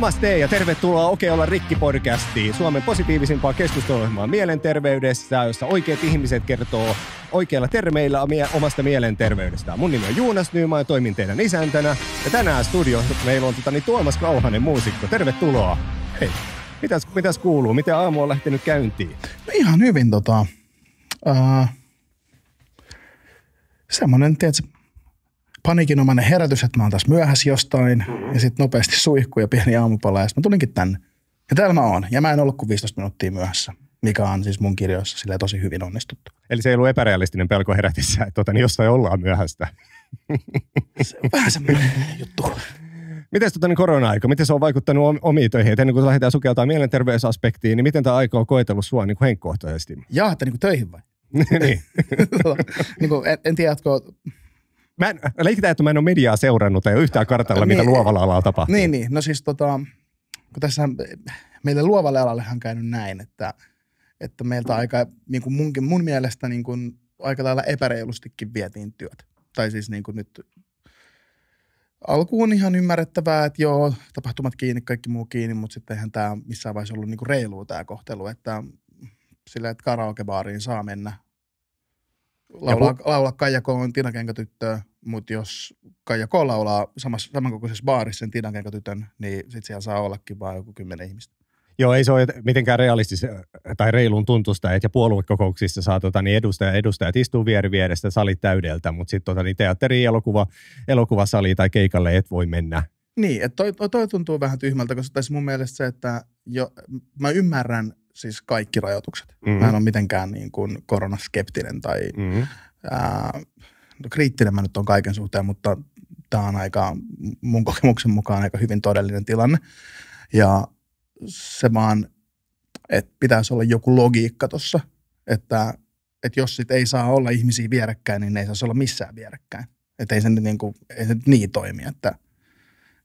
Namaste ja tervetuloa Okei olla rikki podcastiin, Suomen positiivisimpaa keskusteluohjelmaa mielenterveydestä, jossa oikeat ihmiset kertoo oikeilla termeillä omasta mielenterveydestään. Mun nimi on Juunas Nyyma ja toimin teidän isäntänä. Ja tänään studio, meillä on tota, niin Tuomas Kauhanen muusikko. Tervetuloa. Hei, mitäs, mitäs kuuluu? Miten aamu on lähtenyt käyntiin? No ihan hyvin tota, Uh, semmoinen, tiedätkö, panikinomainen herätys, että mä oon taas myöhässä jostain. Mm-hmm. Ja sitten nopeasti suihku ja pieni aamupala. Ja sitten mä tulinkin tänne. Ja täällä mä oon. Ja mä en ollut kuin 15 minuuttia myöhässä mikä on siis mun kirjoissa sille tosi hyvin onnistuttu. Eli se ei ollut epärealistinen pelko herätissä, että tota, niin jossain ollaan myöhäistä. Se on vähän semmoinen juttu. Miten tota, niin korona-aika, miten se on vaikuttanut omiin töihin? Et ennen kuin lähdetään sukeltaan mielenterveysaspektiin, niin miten tämä aika on koetellut sua niin henkkohtaisesti? Jaa, että niin kuin töihin vai? niin. tota, niin kuin, en, en tiedä, että Mä en, leikitään, että mä en ole mediaa seurannut, ei ole yhtään kartalla, niin, mitä luovalla alalla tapahtuu. Niin, niin. No siis tota, kun tässä meille luovalle alalle on käynyt näin, että, että meiltä aika, niin kuin munkin, mun mielestä niin kuin aika lailla epäreilustikin vietiin työt. Tai siis niin kuin nyt alkuun ihan ymmärrettävää, että joo, tapahtumat kiinni, kaikki muu kiinni, mutta sitten eihän tämä missään vaiheessa ollut niinku reilua tämä kohtelu, että sillä, että karaokebaariin saa mennä, laulaa, pu- laulaa Kaija Koon tyttöä, mutta jos Kaija K. laulaa samassa, samankokoisessa baarissa sen Tiinan tytön, niin sit siellä saa ollakin vain joku kymmenen ihmistä. Joo, ei se ole mitenkään realistista tai reilun tuntusta, että ja puoluekokouksissa saa tota, niin edustaja, edustajat istuu vieri vierestä salit täydeltä, mutta sitten tota, niin teatteri, elokuva, elokuvasali tai keikalle et voi mennä. Niin, että toi, toi, tuntuu vähän tyhmältä, koska tässä mun mielestä se, että jo, mä ymmärrän siis kaikki rajoitukset. Mm-hmm. Mä en mm-hmm. ole mitenkään niin kuin koronaskeptinen tai mm-hmm. äh, No, kriittinen mä nyt on kaiken suhteen, mutta tämä on aika mun kokemuksen mukaan aika hyvin todellinen tilanne. Ja se vaan, että pitäisi olla joku logiikka tuossa, että, että jos sit ei saa olla ihmisiä vierekkäin, niin ne ei saisi olla missään vierekkäin. Että ei se nyt niin, kuin, ei se nyt niin toimi, että,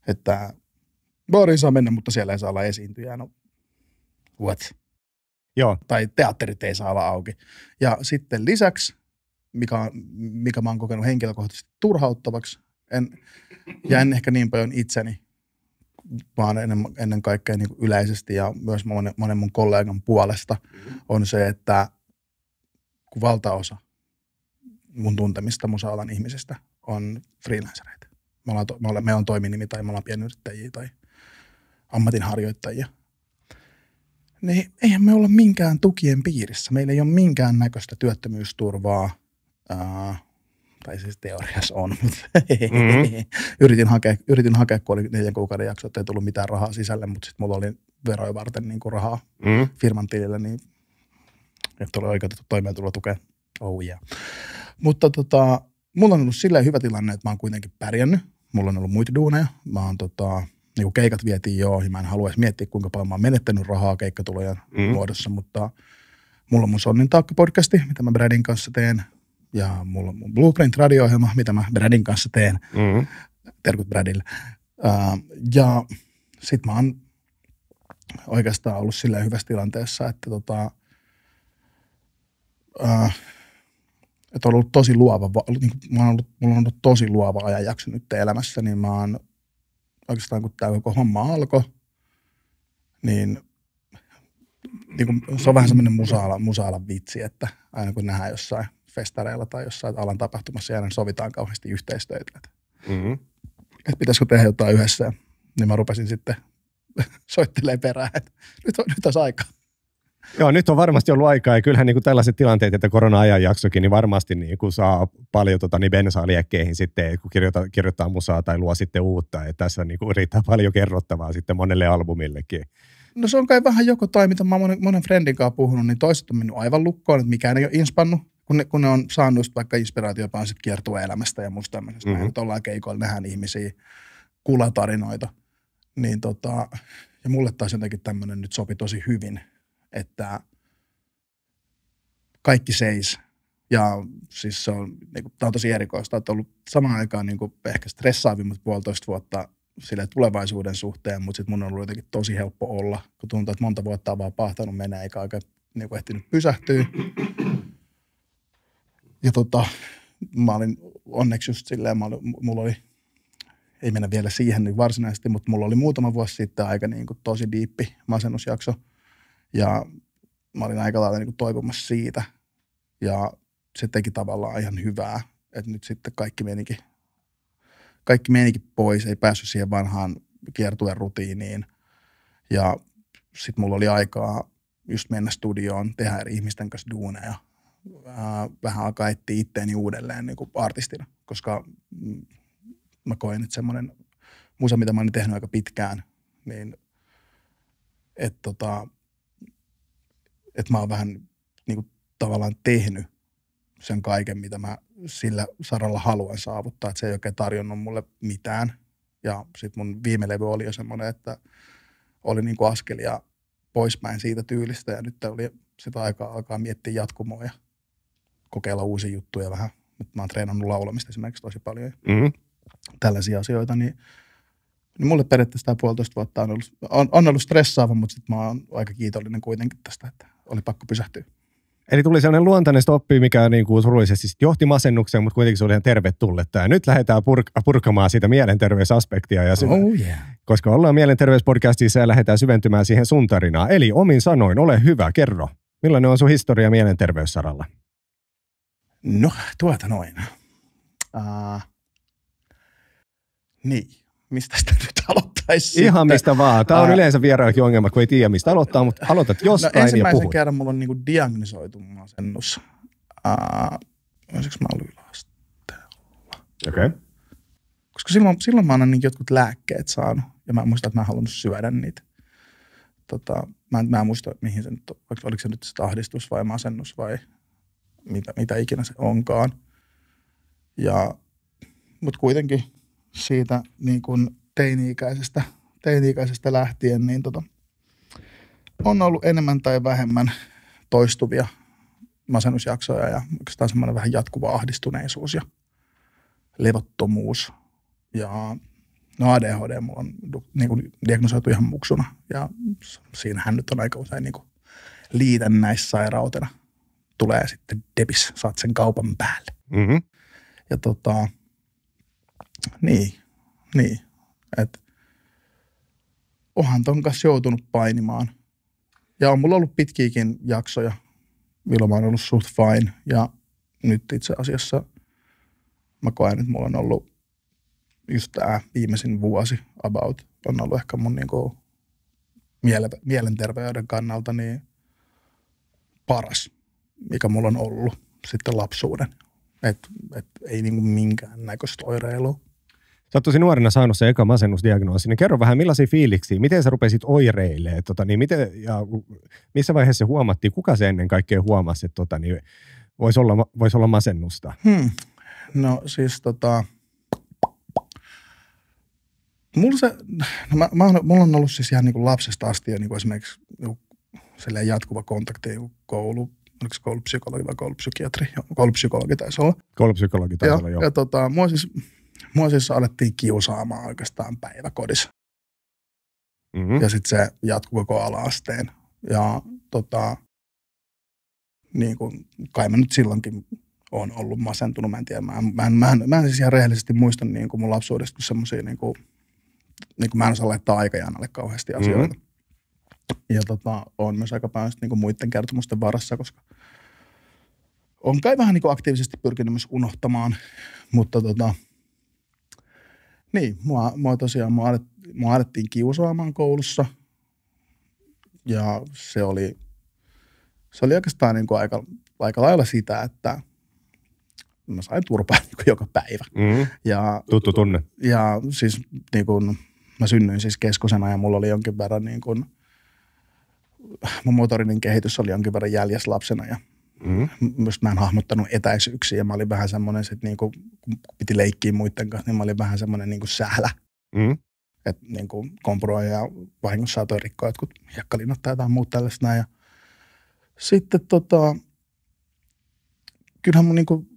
että baariin saa mennä, mutta siellä ei saa olla esiintyjä. No, what? Joo. Tai teatterit ei saa olla auki. Ja sitten lisäksi mikä, mikä mä oon kokenut henkilökohtaisesti turhauttavaksi. En, ja en ehkä niin paljon itseni, vaan ennen, ennen kaikkea niin yleisesti ja myös monen, monen mun kollegan puolesta on se, että kun valtaosa mun tuntemista musaalan ihmisistä on freelancereita. Me, ollaan, me, ollaan, me on toiminimi tai me ollaan pienyrittäjiä tai ammatinharjoittajia. Niin eihän me olla minkään tukien piirissä. Meillä ei ole minkään näköistä työttömyysturvaa – Aa, tai siis teoriassa on, mutta mm-hmm. yritin, hakea, yritin hakea, kun oli neljän kuukauden jakso, että ei tullut mitään rahaa sisälle, mutta sitten mulla oli veroja varten niin kuin rahaa mm-hmm. firman tilillä, niin että oli oikeutettu toimeentulotukeen. Oh yeah. Mutta tota, mulla on ollut silleen hyvä tilanne, että mä oon kuitenkin pärjännyt. Mulla on ollut muita duuneja. Mä oon tota, niin keikat vietiin jo ja Mä en haluaisi miettiä, kuinka paljon mä oon menettänyt rahaa keikkatulojen mm. muodossa, mutta mulla on mun Sonnin taakka podcasti, mitä mä Bradin kanssa teen ja mulla on mun Blueprint radio-ohjelma, mitä mä Bradin kanssa teen. Mm. Terkut Bradille. Uh, ja sit mä oon oikeastaan ollut silleen hyvässä tilanteessa, että tota, uh, että on ollut tosi luova, niin mä oon ollut, mulla on ollut tosi luova ajanjakso nyt elämässä, niin mä oon oikeastaan kun tämä koko homma alkoi, niin, niin kuin, se on vähän semmoinen musaala, musaala vitsi, että aina kun nähdään jossain festareilla tai jossain alan tapahtumassa ja niin sovitaan kauheasti yhteistyötä. Mm-hmm. Että pitäisikö tehdä jotain yhdessä. Niin mä rupesin sitten soittelemaan perään, että nyt, on, nyt olisi Joo, nyt on varmasti ollut aikaa ja kyllähän niin kuin tällaiset tilanteet, että korona-ajan jaksokin, niin varmasti niin kuin saa paljon tota, niin bensaa liekkeihin sitten, kun kirjoittaa, kirjoittaa musaa tai luo sitten uutta. Että tässä niin kuin, riittää paljon kerrottavaa sitten monelle albumillekin. No se on kai vähän joko tai, mitä mä monen, monen friendin kanssa puhunut, niin toiset on mennyt aivan lukkoon, että mikään ei ole inspannut kun ne, kun ne on saanut vaikka inspiraatiota kiertua elämästä ja muista, tämmöisestä, mm-hmm. että ollaan keikoilla, nähdään ihmisiä, kuulla tarinoita, niin tota, ja mulle taas jotenkin tämmöinen nyt sopi tosi hyvin, että kaikki seis. Ja siis se on, niin kuin, tämä on tosi erikoista, että on ollut samaan aikaan niin kuin, ehkä stressaavimmat puolitoista vuotta sille tulevaisuuden suhteen, mutta sitten mun on ollut jotenkin tosi helppo olla, kun tuntuu, että monta vuotta on vaan pahtanut menee, eikä aika niin kuin, ehtinyt pysähtyä. Ja tota, mä olin onneksi just silleen, mä olin, mulla oli, ei mennä vielä siihen niin varsinaisesti, mutta mulla oli muutama vuosi sitten aika niin kuin tosi diippi masennusjakso. Ja mä olin aika lailla niin kuin toipumassa siitä. Ja se teki tavallaan ihan hyvää, että nyt sitten kaikki menikin, kaikki menikin pois, ei päässyt siihen vanhaan kiertuen rutiiniin. Ja sitten mulla oli aikaa just mennä studioon, tehdä eri ihmisten kanssa duuneja, Äh, vähän alkaa etsiä itteeni uudelleen niin kuin artistina, koska mm, mä koen, että semmoinen musa, mitä mä olen tehnyt aika pitkään, niin että tota, et mä oon vähän niin kuin, tavallaan tehnyt sen kaiken, mitä mä sillä saralla haluan saavuttaa, että se ei oikein tarjonnut mulle mitään. Ja sitten mun viime levy oli jo semmoinen, että oli niin kuin askelia poispäin siitä tyylistä ja nyt oli sitä aikaa alkaa miettiä jatkumoa ja kokeilla uusia juttuja vähän. Nyt mä oon treenannut laulamista esimerkiksi tosi paljon mm-hmm. tällaisia asioita, niin, niin mulle periaatteessa tämä puolitoista vuotta on ollut, on, on ollut stressaava, mutta sitten mä oon aika kiitollinen kuitenkin tästä, että oli pakko pysähtyä. Eli tuli sellainen luontainen stoppi, mikä niin kuin surullisesti johti masennukseen, mutta kuitenkin se oli ihan tervetulletta. Ja nyt lähdetään purk- purkamaan sitä mielenterveysaspektia. Ja sitä, oh yeah. Koska ollaan mielenterveyspodcastissa ja lähdetään syventymään siihen sun tarinaan. Eli omin sanoin, ole hyvä, kerro. Millainen on sun historia mielenterveyssaralla? No, tuota noin. Uh, niin, mistä sitä nyt aloittaisi? Ihan sitten? mistä vaan. Tämä on uh, yleensä vieraankin ongelma, kun ei tiedä mistä aloittaa, mutta aloitat jostain no, ensimmäisen ja Ensimmäisen kerran mulla on niinku diagnisoitu masennus. Uh, mä ollut yläasteella? Okei. Okay. Koska silloin, silloin mä oon niin jotkut lääkkeet saanut ja mä muistan, että mä en halunnut syödä niitä. Tota, mä, en, mä en muista, mihin se nyt, oliko, se nyt ahdistus vai masennus vai mitä, mitä ikinä se onkaan. Ja, mutta kuitenkin siitä niin kuin teini-ikäisestä, teini-ikäisestä lähtien niin tota, on ollut enemmän tai vähemmän toistuvia masennusjaksoja ja oikeastaan semmoinen vähän jatkuva ahdistuneisuus ja levottomuus. Ja no ADHD mulla on niin kuin diagnosoitu ihan muksuna ja siinähän nyt on aika usein niin kuin liitännäissairautena – tulee sitten debis, saat sen kaupan päälle. Mm-hmm. Ja tota, niin, niin, että onhan ton kanssa joutunut painimaan. Ja on mulla ollut pitkiäkin jaksoja, milloin mä oon ollut suht fine. Ja nyt itse asiassa mä koen, että mulla on ollut just tämä viimeisin vuosi about on ollut ehkä mun niinku miele- mielenterveyden kannalta niin paras mikä mulla on ollut sitten lapsuuden. Et, et ei niinku minkään näköistä oireilua. Sä tosi nuorena saanut se eka masennusdiagnoosi, niin kerro vähän millaisia fiiliksiä, miten sä rupesit oireilemaan, tota, niin miten, ja missä vaiheessa se huomattiin, kuka se ennen kaikkea huomasi, että tota, niin voisi olla, vois olla masennusta? Hmm. No siis tota, mulla, se, no mä, mä, mulla on ollut siis ihan niin kuin lapsesta asti jo niin kuin esimerkiksi kuin, jatkuva kontakti kuin koulu, oliko koulupsykologi vai koulupsykiatri, koulupsykologi taisi olla. Koulupsykologi taisi ja, olla, joo. Ja tota, mua siis, mua siis alettiin kiusaamaan oikeastaan päiväkodissa. Mm-hmm. Ja sitten se jatkuu koko alaasteen. Ja tota, niin kuin, kai mä nyt silloinkin on ollut masentunut, mä en tiedä, mä, mä, mä, mä, mä siis ihan rehellisesti muistan niin kuin mun lapsuudesta semmoisia niin kuin, niin kuin mä en osaa laittaa aikajanalle kauheasti asioita. Mm-hmm ja tota, on myös aika paljon niin muiden kertomusten varassa, koska on kai vähän niin aktiivisesti pyrkinyt myös unohtamaan, mutta tota, niin, mua, mua tosiaan, mua, alet, mua alettiin kiusaamaan koulussa ja se oli, se oli oikeastaan niin kuin aika, aika lailla sitä, että mä sain turpaa niin kuin joka päivä. Mm. Ja, Tuttu tunne. Ja siis niin kuin, mä synnyin siis keskosena ja mulla oli jonkin verran niin kuin, mun motorinen kehitys oli jonkin verran jäljessä lapsena ja Mm. Myös mä en hahmottanut etäisyyksiä mä olin vähän semmoinen, että niinku, kun piti leikkiä muiden kanssa, niin mä olin vähän semmoinen niinku sählä. Mm. Että niinku kompuroi ja vahingossa saatoin rikkoa jotkut hiekkalinnat tai jotain muuta tällaista Ja sitten tota, kyllähän mun niinku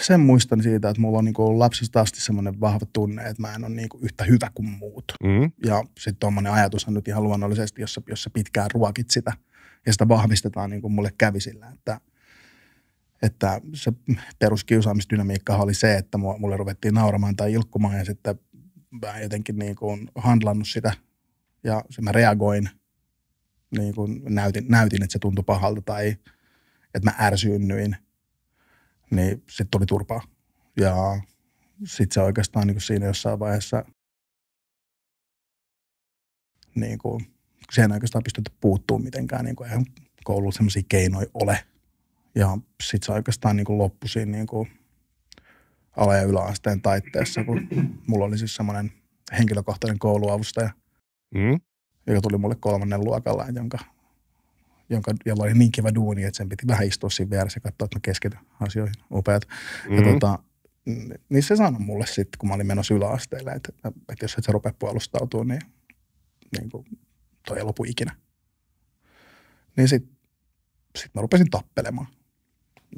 sen muistan siitä, että mulla on niin ollut lapsesta asti semmoinen vahva tunne, että mä en ole niin yhtä hyvä kuin muut. Mm. Ja sitten tuommoinen ajatus on nyt ihan luonnollisesti, jossa, jossa pitkään ruokit sitä ja sitä vahvistetaan niin kuin mulle kävi sillä, että, että se peruskiusaamisdynamiikka oli se, että mulle ruvettiin nauramaan tai ilkkumaan ja sitten mä jotenkin niin kuin handlannut sitä ja se mä reagoin, niin kuin näytin, näytin, että se tuntui pahalta tai että mä ärsyynnyin niin sitten tuli turpaa. Ja sitten se oikeastaan niin siinä jossain vaiheessa, niin kuin, siihen ei oikeastaan pystytty puuttumaan mitenkään, niin kuin, eihän koululla sellaisia keinoja ole. Ja sitten se oikeastaan niin kuin loppui siinä niin kuin ala- ja yläasteen taitteessa, kun mulla oli siis semmoinen henkilökohtainen kouluavustaja, mm. joka tuli mulle kolmannen luokalla, jonka jonka, jolla oli niin kiva duuni, että sen piti vähän istua siinä vieressä ja katsoa, että mä keskityn asioihin. Upeat. Mm-hmm. Ja mm. tota, niin se sanoi mulle sitten, kun mä olin menossa yläasteelle, että, että jos et sä rupea puolustautua, niin, niin kuin, toi ei lopu ikinä. Niin sitten sit mä rupesin tappelemaan.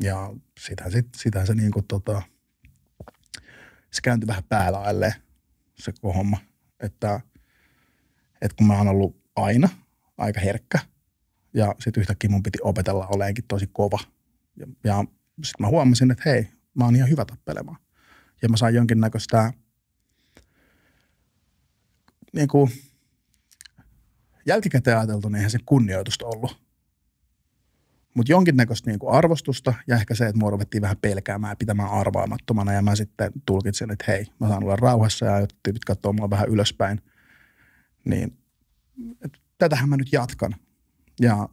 Ja sitähän, sit, sitähän se niin kuin, tota, se kääntyi vähän päällä alle se kohomma, homma. Että, että kun mä oon ollut aina aika herkkä – ja sitten yhtäkkiä mun piti opetella oleenkin tosi kova. Ja, ja sitten mä huomasin, että hei, mä oon ihan hyvä tappelemaan. Ja mä sain jonkinnäköistä niin kuin, jälkikäteen niin eihän se kunnioitusta ollut. Mutta jonkinnäköistä niin kuin arvostusta ja ehkä se, että mua ruvettiin vähän pelkäämään ja pitämään arvaamattomana. Ja mä sitten tulkitsin, että hei, mä saan olla rauhassa ja jotkut tyypit katsoo mua vähän ylöspäin. Niin, et, tätähän mä nyt jatkan. Ja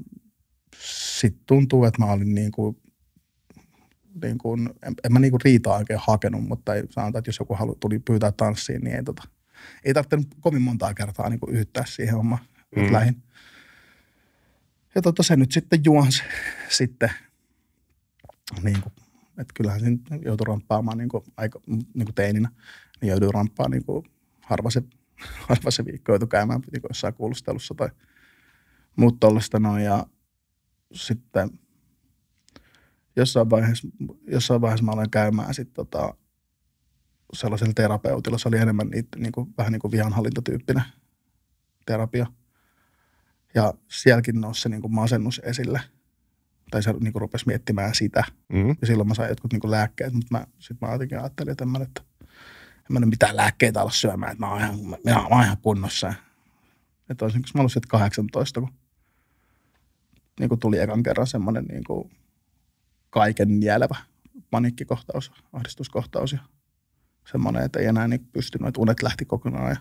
sitten tuntuu, että mä olin niin kuin, niin kuin, en, en mä niin kuin riitaa oikein hakenut, mutta ei sanotaan, että jos joku halu, tuli pyytää tanssiin, niin ei, tota, ei tarvinnut kovin montaa kertaa niin kuin yhtää siihen homma mm. lähin. Ja tota, se nyt sitten juonsi sitten, niin kuin, että kyllähän siinä joutui ramppaamaan niin kuin, aika, niin kuin teininä, niin joutui ramppaamaan niin kuin, harva se, harva se viikko joutui käymään niin kuin jossain kuulustelussa tai – mutta tollaista noin ja sitten jossain vaiheessa, jossain vaiheessa mä aloin käymään sit tota, sellaisella terapeutilla. Se oli enemmän niitä, niinku, vähän niin kuin vihanhallintatyyppinen terapia. Ja sielläkin nousi niinku masennus esille. Tai se niinku rupesi miettimään sitä. Mm-hmm. Ja silloin mä sain jotkut niinku lääkkeet, mutta mä, sitten mä jotenkin ajattelin, että en mä nyt, en mä nyt mitään lääkkeitä ala syömään. Että mä oon ihan, minä, mä oon ihan kunnossa. Että toisin, mä olin 18, kun niin kuin tuli ekan kerran semmoinen niin kuin kaiken nielevä paniikkikohtaus, ahdistuskohtaus ja semmoinen, että ei enää niin pystynyt, että unet lähti kokonaan ja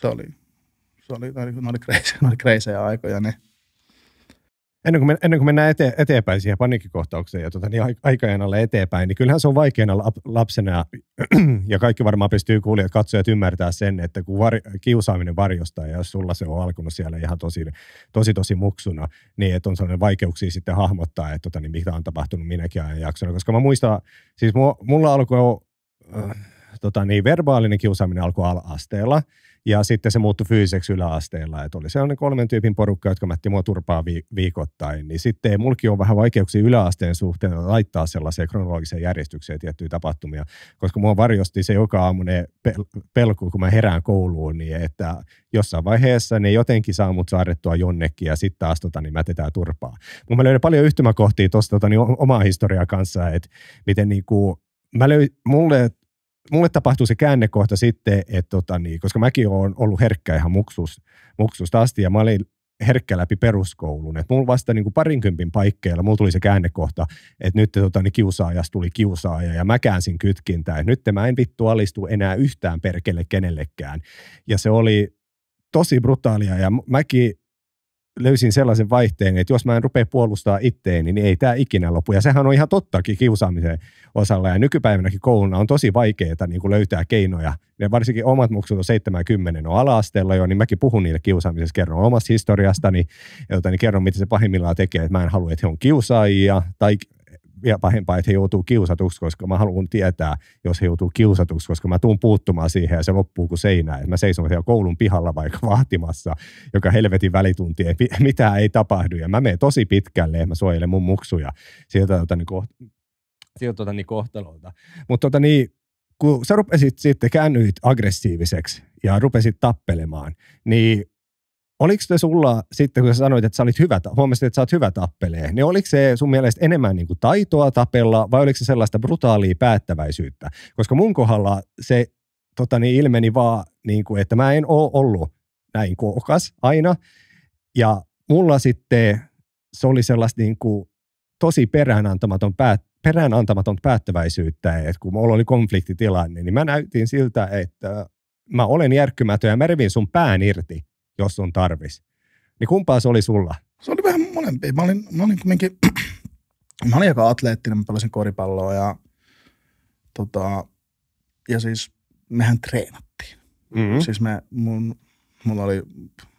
se oli, se oli, ne oli, ne oli kreisejä aikoja Niin ennen kuin, ennen kuin mennään ete, eteenpäin siihen paniikkikohtaukseen ja tota, niin aikajan alle eteenpäin, niin kyllähän se on vaikeana lapsena, ja kaikki varmaan pystyy kuulijat, katsojat ymmärtää sen, että kun var, kiusaaminen varjostaa, ja jos sulla se on alkunut siellä ihan tosi, tosi, tosi muksuna, niin että on sellainen vaikeuksia sitten hahmottaa, että tota, niin mitä on tapahtunut minäkin ajan jaksona, koska mä muistan, siis mulla alkoi äh, tota, niin verbaalinen kiusaaminen alkoi ala-asteella, ja sitten se muuttui fyysiseksi yläasteella, että oli sellainen kolmen tyypin porukka, jotka mätti mua turpaa vi- viikoittain. Niin sitten mulki on vähän vaikeuksia yläasteen suhteen laittaa sellaiseen kronologiseen järjestykseen tiettyjä tapahtumia, koska mua varjosti se joka aamu ne pel- pelku, kun mä herään kouluun, niin että jossain vaiheessa ne jotenkin saa mut saadettua jonnekin ja sitten taas tota, niin mätetään turpaa. Mun mä löydän paljon yhtymäkohtia tuosta tota, niin omaa historiaa kanssa, että miten niin kuin, mä löin, mulle mulle tapahtui se käännekohta sitten, että tota niin, koska mäkin olen ollut herkkä ihan muksus, muksusta asti ja mä olin herkkä läpi peruskoulun. Et mulla vasta niin kuin parinkympin paikkeilla, mulla tuli se käännekohta, että nyt tota, niin kiusaajas tuli kiusaaja ja mä käänsin kytkintää. Et nyt mä en vittu alistu enää yhtään perkele kenellekään. Ja se oli tosi brutaalia ja mäkin löysin sellaisen vaihteen, että jos mä en rupea puolustaa itteeni, niin ei tämä ikinä lopu. Ja sehän on ihan tottakin kiusaamisen osalla. Ja nykypäivänäkin kouluna on tosi vaikeaa niin löytää keinoja. Ja varsinkin omat muksut on 70, on ala-asteella jo, niin mäkin puhun niille kiusaamisessa. Kerron omasta historiastani, jota niin kerron, mitä se pahimmillaan tekee. Että mä en halua, että he on kiusaajia tai vielä pahempaa, että he joutuu kiusatuksi, koska mä haluan tietää, jos he joutuu kiusatuksi, koska mä tuun puuttumaan siihen ja se loppuu kuin seinään. Et mä seison siellä koulun pihalla vaikka vaatimassa, joka helvetin välitunti, mitä ei tapahdu. Ja mä menen tosi pitkälle ja mä suojelen mun muksuja sieltä tuota, niin koht- sieltä tuota, niin kohtalolta. Mutta tuota, niin, kun sä rupesit sitten käännyit aggressiiviseksi ja rupesit tappelemaan, niin Oliko se sulla sitten, kun sä sanoit, että sä olit hyvä, huomasit, että sä oot hyvä tappelee, niin oliko se sun mielestä enemmän niin kuin taitoa tapella vai oliko se sellaista brutaalia päättäväisyyttä? Koska mun kohdalla se tota niin, ilmeni vaan, niin kuin, että mä en oo ollut näin kookas aina. Ja mulla sitten se oli sellaista niin kuin, tosi peräänantamaton päät, peräänantamaton päättäväisyyttä, että kun mulla oli konfliktitilanne, niin mä näytin siltä, että mä olen järkkymätön ja mä revin sun pään irti jos on tarvis. Niin kumpaa se oli sulla? Se oli vähän molempi. Mä olin, mä olin kumminkin, mä olin aika atleettinen, mä pelasin koripalloa ja, tota, ja siis mehän treenattiin. Mm-hmm. Siis me, mun, mulla oli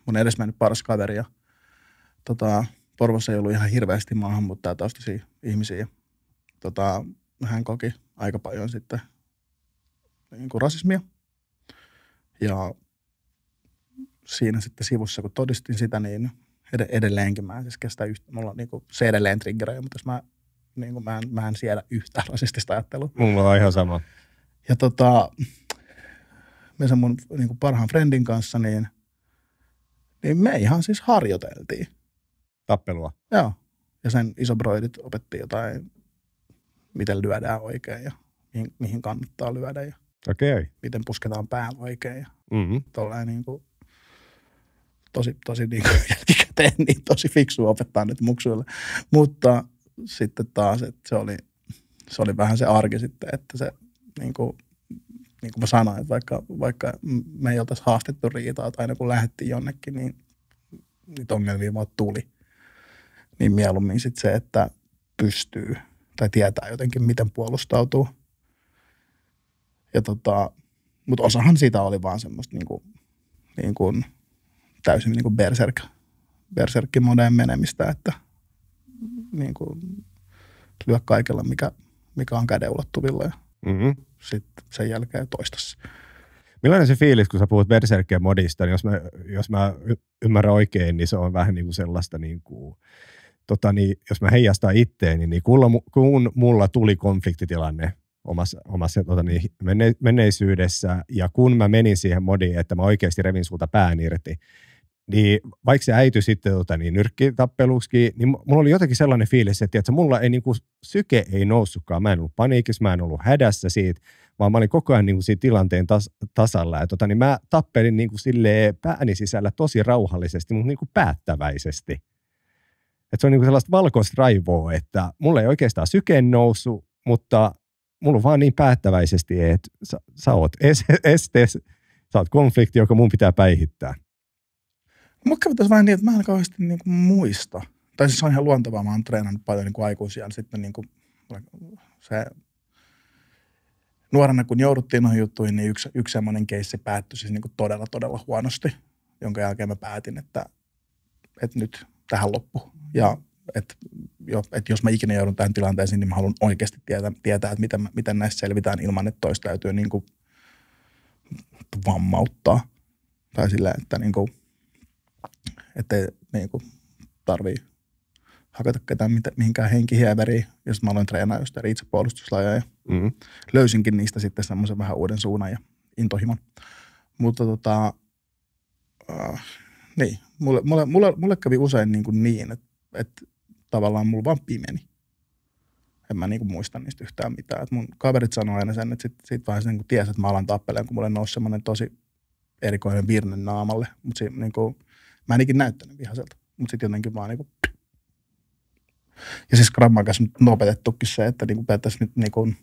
mun edesmennyt paras kaveri ja tota, Porvossa ei ollut ihan hirveästi maahanmuuttajataustaisia ihmisiä. tota, hän koki aika paljon sitten niin kuin rasismia. Ja siinä sitten sivussa, kun todistin sitä, niin ed- edelleenkin mä en siis kestä yhtä, mulla on niin kuin, se edelleen triggeröi, mutta jos mä, niin kuin, mä, en, mä en siedä yhtä rasistista ajattelua. Mulla on ihan sama. Ja tota, me sen mun niin kuin parhaan friendin kanssa, niin, niin me ihan siis harjoiteltiin. Tappelua? Joo. Ja sen isobroidit opetti jotain, miten lyödään oikein ja mihin, mihin kannattaa lyödä ja Okei. Okay. miten pusketaan pään oikein ja mm-hmm. niin kuin tosi, tosi niin kuin jälkikäteen niin tosi fiksu opettaa nyt muksuille. Mutta sitten taas, että se oli, se oli vähän se arki sitten, että se niin kuin, niin kuin mä sanoin, että vaikka, vaikka me ei oltaisi haastettu riitaa, tai aina kun lähdettiin jonnekin, niin niitä ongelmia vaan tuli. Niin mieluummin sitten se, että pystyy tai tietää jotenkin, miten puolustautuu. Ja tota, mutta osahan siitä oli vaan semmoista niin kuin, niin kuin – täysin niin kuin berserk, berserkkimodeen menemistä, että niin kuin lyö kaikella, mikä, mikä on käden ulottuvilla ja mm-hmm. sitten sen jälkeen toista Millainen se fiilis, kun sä puhut berserkkiä modista, niin jos mä, jos mä ymmärrän oikein, niin se on vähän niin kuin sellaista niin kuin, tota niin, jos mä heijastan itteeni, niin, niin kun, kun mulla tuli konfliktitilanne omassa, omassa tota niin, menne, menneisyydessä, ja kun mä menin siihen modiin, että mä oikeasti revin suuta pään irti, niin vaikka se äity sitten tota, niin nyrkkitappeluksi, niin mulla oli jotenkin sellainen fiilis, että tiiätkö, mulla ei niin kuin, syke ei noussutkaan. Mä en ollut paniikissa, mä en ollut hädässä siitä, vaan mä olin koko ajan niin kuin, siinä tilanteen tas- tasalla. Ja, tota, niin mä tappelin niin kuin, silleen, pääni sisällä tosi rauhallisesti, mutta niin kuin, päättäväisesti. Et se on niin kuin sellaista valkoista raivoa, että mulla ei oikeastaan syke nousu, mutta mulla on vaan niin päättäväisesti, että sä, sä oot es- estes, sä oot konflikti, joka mun pitää päihittää. Mä kävi tässä vähän niin, että mä en kauheasti niin kuin muista. Tai siis se on ihan luontevaa, mä oon treenannut paljon niin aikuisia. Sitten niin kuin se nuorena, kun jouduttiin noihin juttuihin, niin yksi, yksi semmoinen keissi päättyi siis niin kuin todella, todella huonosti, jonka jälkeen mä päätin, että, että nyt tähän loppu. Ja että, jo, että jos mä ikinä joudun tähän tilanteeseen, niin mä haluan oikeasti tietää, tietää että miten, miten näissä selvitään ilman, että toista täytyy niin kuin vammauttaa. Tai sillä, että niin kuin – ettei niin kuin, tarvii hakata ketään mihinkään henkihieveriin. Ja sitten mä aloin treenaa just eri ja Mm. Löysinkin niistä sitten semmoisen vähän uuden suunnan ja intohimon. Mutta tota, äh, niin, mulle, mulle, mulle, mulle kävi usein niinku niin, kuin niin että, että tavallaan mulla vaan pimeni. En mä niin kuin muista niistä yhtään mitään. Et mun kaverit sanoi aina sen, että sit, sit vähän niin kuin tiesi, että mä alan tappeleen, kun mulle nousi semmoinen tosi erikoinen virne naamalle. Mutta niin kuin, Mä en ikinä näyttänyt vihaiselta, mutta sitten jotenkin vaan niinku... Ja siis Gramman kanssa nyt on opetettukin se, että niinku pitäisi nyt niinku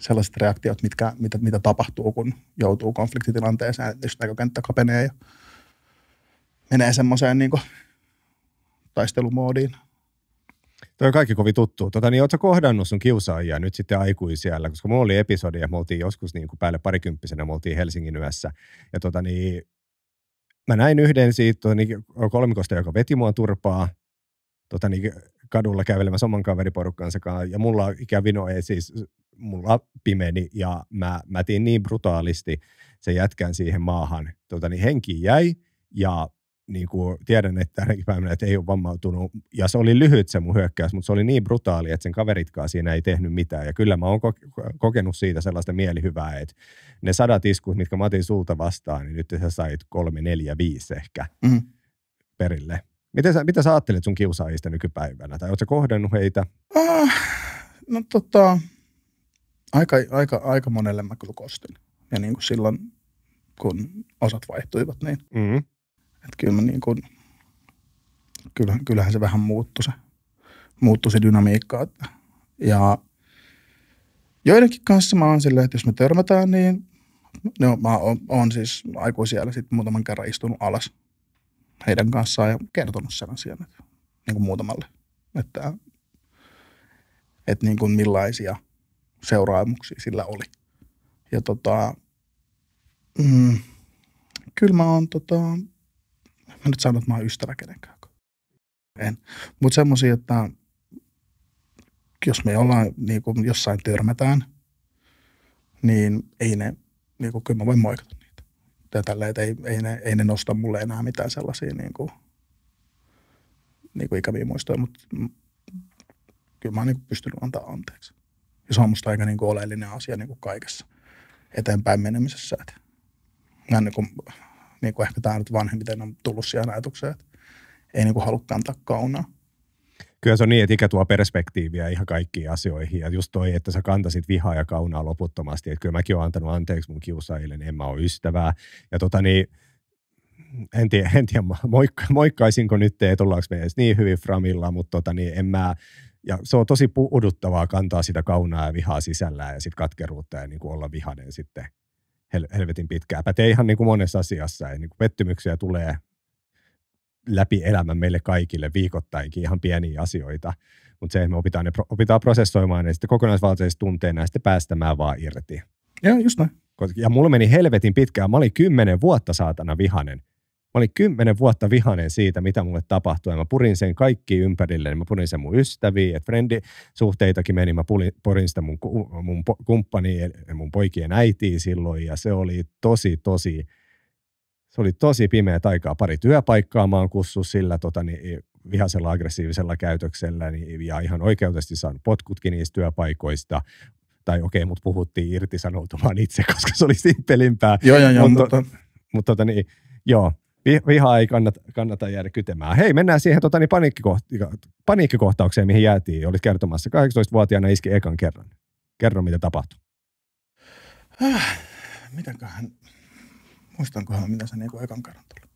sellaiset reaktiot, mitkä, mitä, mitä tapahtuu, kun joutuu konfliktitilanteeseen, että jos näkökenttä kapenee ja menee semmoiseen niinku taistelumoodiin. Toi on kaikki kovin tuttu. Tota, niin ootko kohdannut sun kiusaajia nyt sitten aikuisia, Koska mulla oli episodi ja me oltiin joskus niin kuin päälle parikymppisenä, me oltiin Helsingin yössä. Ja tota, niin, mä näin yhden siitä tota, niin, kolmikosta, joka veti mua turpaa tota, niin, kadulla kävelemässä oman kaveriporukkansa kanssa. Ja mulla ikään vino ei siis, mulla pimeni ja mä mä mätin niin brutaalisti sen jätkän siihen maahan. Tota, niin henki jäi ja niin kuin tiedän, että ainakin ei ole vammautunut. Ja se oli lyhyt se mun hyökkäys, mutta se oli niin brutaali, että sen kaveritkaan siinä ei tehnyt mitään. Ja kyllä mä oon kokenut siitä sellaista mielihyvää, että ne sadat iskut, mitkä mä otin sulta vastaan, niin nyt sä sait kolme, neljä, viisi ehkä mm. perille. Miten sä, mitä sä ajattelet sun kiusaajista nykypäivänä? Tai ootko kohdannut heitä? Ah, no tota, aika, aika, aika monelle mä kyllä kostin. Ja niin kuin silloin, kun osat vaihtuivat, niin mm. Että kyllä mä niin kuin, kyllähän, kyllähän se vähän muuttui se, muuttui se dynamiikka. Että, ja joidenkin kanssa mä oon silleen, että jos me törmätään, niin ne no, on, mä oon, oon siis aikuisia sitten muutaman kerran istunut alas heidän kanssaan ja kertonut sen asian että, niin kuin muutamalle, että, että niin kuin millaisia seuraamuksia sillä oli. Ja tota, mm, kyllä mä oon tota, Mä nyt sanon, että mä oon ystävä kenenkään. En. Mutta semmoisia, että jos me ollaan, niin kuin jossain törmätään, niin ei ne, niin kuin, kyllä mä voin moikata niitä. Ja tällä, että ei, ei, ne, ei ne nosta mulle enää mitään sellaisia niin kuin, niin kuin ikäviä muistoja, mutta kyllä mä oon niin pystynyt antaa anteeksi. Ja se on musta aika niin kuin oleellinen asia niin kuin kaikessa eteenpäin menemisessä. Että, mä niin kuin, niin kuin ehkä tämä nyt vanhemmiten on tullut siihen ajatukseen, että ei niin kuin halua kantaa kaunaa. Kyllä se on niin, että ikä tuo perspektiiviä ihan kaikkiin asioihin. Ja just toi, että sä kantasit vihaa ja kaunaa loputtomasti. Että kyllä mäkin olen antanut anteeksi mun kiusaajille, niin en mä ole ystävää. Ja tota niin, en tiedä, en tiedä moikka, moikkaisinko nyt, että ollaanko me edes niin hyvin framilla, mutta tota niin, en mä, ja se on tosi puuduttavaa kantaa sitä kaunaa ja vihaa sisällään ja sitten katkeruutta ja niin kuin olla vihainen sitten hel- helvetin pitkään. Pätee ihan niin kuin monessa asiassa. Ja niin kuin pettymyksiä tulee läpi elämän meille kaikille viikoittainkin ihan pieniä asioita, mutta se, että me opitaan, ne, opitaan prosessoimaan ja sitten kokonaisvaltaisesti tunteena näistä päästämään vaan irti. Joo, just näin. Ja mulla meni helvetin pitkään. Mä olin kymmenen vuotta saatana vihanen Mä olin kymmenen vuotta vihainen siitä, mitä mulle tapahtui. Ja mä purin sen kaikki ympärille. mä purin sen mun ystäviin, että frendisuhteitakin meni. Mä purin, sitä mun, mun kumppaniin, mun poikien äitiin silloin. Ja se oli tosi, tosi, se oli tosi pimeä aikaa. Pari työpaikkaa mä oon kussut sillä tota, niin, vihaisella aggressiivisella käytöksellä niin, ja ihan oikeutesti saan potkutkin niistä työpaikoista tai okei, okay, mut puhuttiin irtisanoutumaan itse, koska se oli simpelimpää. Joo, joo, joo. Mutta, mutta, mutta tota, niin, joo, vihaa ei kannata, kannata jäädä kytemään. Hei, mennään siihen tota, niin paniikkikohtaukseen, mihin jäätiin. Olit kertomassa, 18-vuotiaana iski ekan kerran. Kerro, mitä tapahtui. Äh, mitäköhän, muistankohan, mitä se niinku ekan kerran tuli.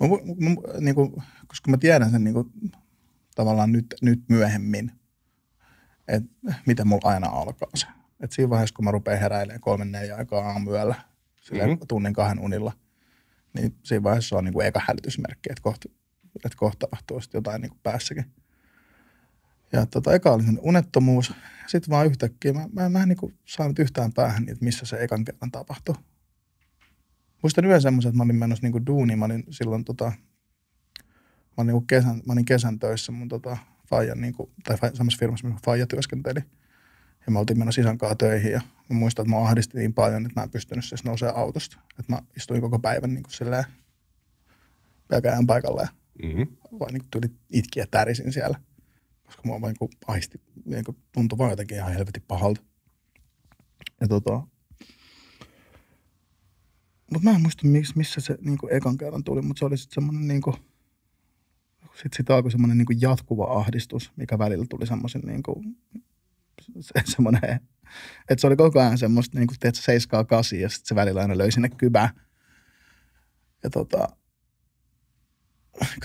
Mä, mä, mä, kuin, koska mä tiedän sen niin kuin tavallaan nyt, nyt myöhemmin, että miten mulla aina alkaa se. Et siinä vaiheessa, kun mä rupean heräilemään kolmen neljä aikaa aamuyöllä, mm-hmm. tunnin kahden unilla – niin siinä vaiheessa on niin kuin eka hälytysmerkki, että kohta, että kohta tapahtuu sitten jotain niin kuin päässäkin. Ja tota, eka oli unettomuus. Sitten vaan yhtäkkiä, mä, mä, mä en niin kuin saanut yhtään päähän, että missä se ekan kerran tapahtui. Muistan yhden semmoisen, että mä olin menossa niinku niin kuin Mä olin silloin tota, mä olin, niin kesän, mä olin kesän töissä mun tota, Fajan, niin kuin, tai samassa firmassa, missä Faija työskenteli – ja me oltiin mennä isän töihin ja mä muistan, että mä ahdistin niin paljon, että mä en pystynyt siis nousemaan autosta. Että mä istuin koko päivän niin kuin silleen pelkään paikalle ja mm-hmm. vaan niin tuli itkiä tärisin siellä. Koska mua vain niin aisti, niin kuin tuntui vaan jotenkin ihan helvetin pahalta. Ja tota, mutta mä en muista, missä se niin kuin ekan kerran tuli, mutta se oli sitten semmoinen niin kuin, sit alkoi semmoinen niin jatkuva ahdistus, mikä välillä tuli semmoisen niin semmoinen, että se oli koko ajan semmoista, niin kuin, tiedätkö, seiskaa kasi ja sitten se välillä aina löi sinne kybää. Ja tota,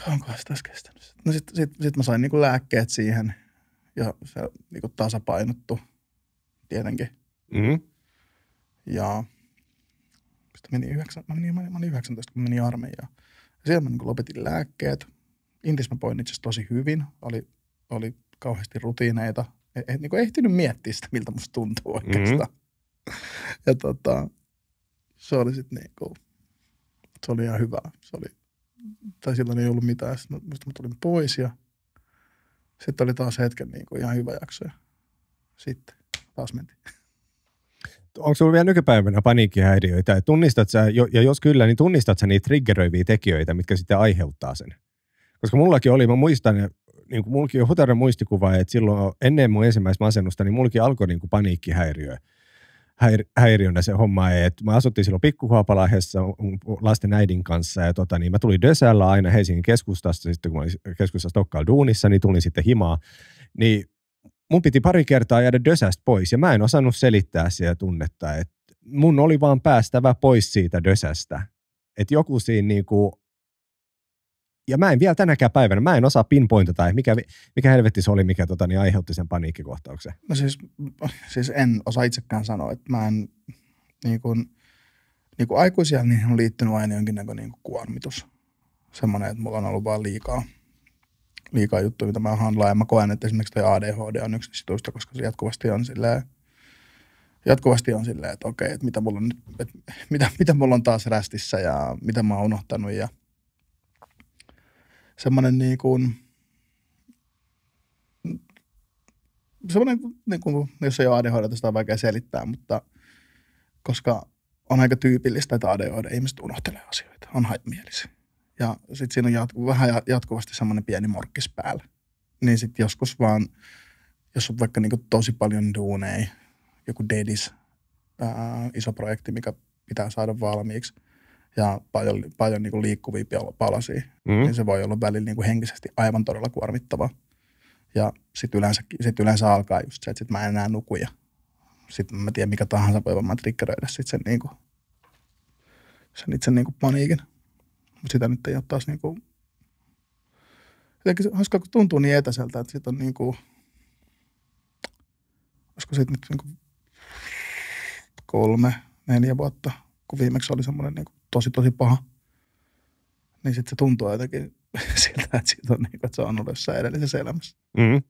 kauankohan sitä olisi kestänyt. No sitten sit, sit mä sain niin kuin lääkkeet siihen ja se niin kuin tasapainottu tietenkin. Mm-hmm. Ja sitten meni 9, mä, menin, mä olin 19, kun menin armeijaan. Ja siellä mä niin kuin lopetin lääkkeet. Intis mä poin itse tosi hyvin. Oli, oli kauheasti rutiineita, et eh, eh, niin ehtinyt miettiä sitä, miltä musta tuntuu mhm. oikeastaan. Mm-hmm. Ja tota, se oli sitten niin kuin, se oli ihan hyvä. Se oli, tai silloin ei ollut mitään. Sitten mä, tulin pois ja sitten oli taas hetken niin kuin ihan hyvä jakso. Ja sitten taas mentiin. Onko sinulla vielä nykypäivänä paniikkihäiriöitä? Tunnistat sä, ja jos kyllä, niin tunnistat sä niitä triggeröiviä tekijöitä, mitkä sitten aiheuttaa sen? Koska mullakin oli, mä muistan, niin kuin mulki on hutarra muistikuva, että silloin ennen mun ensimmäistä masennusta, niin mulki alkoi niin kuin paniikkihäiriö häir, häiriönä se homma. Että mä asuttiin silloin pikkuhuopalahdessa lasten äidin kanssa ja tota, niin mä tulin Dösällä aina Helsingin keskustasta, sitten kun mä olin keskustassa Tokkaalla duunissa, niin tulin sitten himaa. Niin mun piti pari kertaa jäädä Dösästä pois ja mä en osannut selittää sitä tunnetta, että mun oli vaan päästävä pois siitä Dösästä. Että joku siinä niin kuin ja mä en vielä tänäkään päivänä, mä en osaa pinpointata, mikä, mikä helvetti se oli, mikä tota, niin aiheutti sen paniikkikohtauksen. No siis, siis en osaa itsekään sanoa, että mä en niin kuin, niin kuin aikuisia niin on liittynyt aina jonkinnäköinen niin kuin kuormitus. Semmoinen, että mulla on ollut vaan liikaa, liikaa juttuja, mitä mä handlaan. Ja mä koen, että esimerkiksi toi ADHD on yksi sitoista, koska se jatkuvasti on silleen, jatkuvasti on silleen, että okei, että mitä mulla on, nyt, että mitä, mitä mulla on taas rästissä ja mitä mä oon unohtanut ja – semmoinen niin kuin, semmoinen, niin kuin, jos ei ole ADHD, sitä on vaikea selittää, mutta koska on aika tyypillistä, että ADHD-ihmiset unohtelee asioita, on haitmielisiä. Ja sitten siinä on jatku, vähän jatkuvasti semmoinen pieni morkkis päällä. Niin sitten joskus vaan, jos on vaikka kuin niinku tosi paljon duuneja, joku dedis, ää, iso projekti, mikä pitää saada valmiiksi – ja paljon, paljon niin kuin liikkuvia palasia, mm. niin se voi olla välillä niin kuin henkisesti aivan todella kuormittava. Ja sitten yleensä, sit yleensä alkaa just se, että sit mä en enää nuku ja sitten mä tiedän mikä tahansa voi vaan triggeröidä sit sen, niin kuin, sen itse niin kuin paniikin. Mutta sitä nyt ei ole taas niin kuin, jotenkin hauskaa, kun tuntuu niin etäiseltä, että sit on niin kuin, olisiko siitä nyt niin kuin kolme, neljä vuotta – kun viimeksi oli semmoinen niin tosi tosi paha, niin sitten se tuntuu jotenkin siltä, että siitä on, niin, että se on ollut jossain edellisessä elämässä. Mm.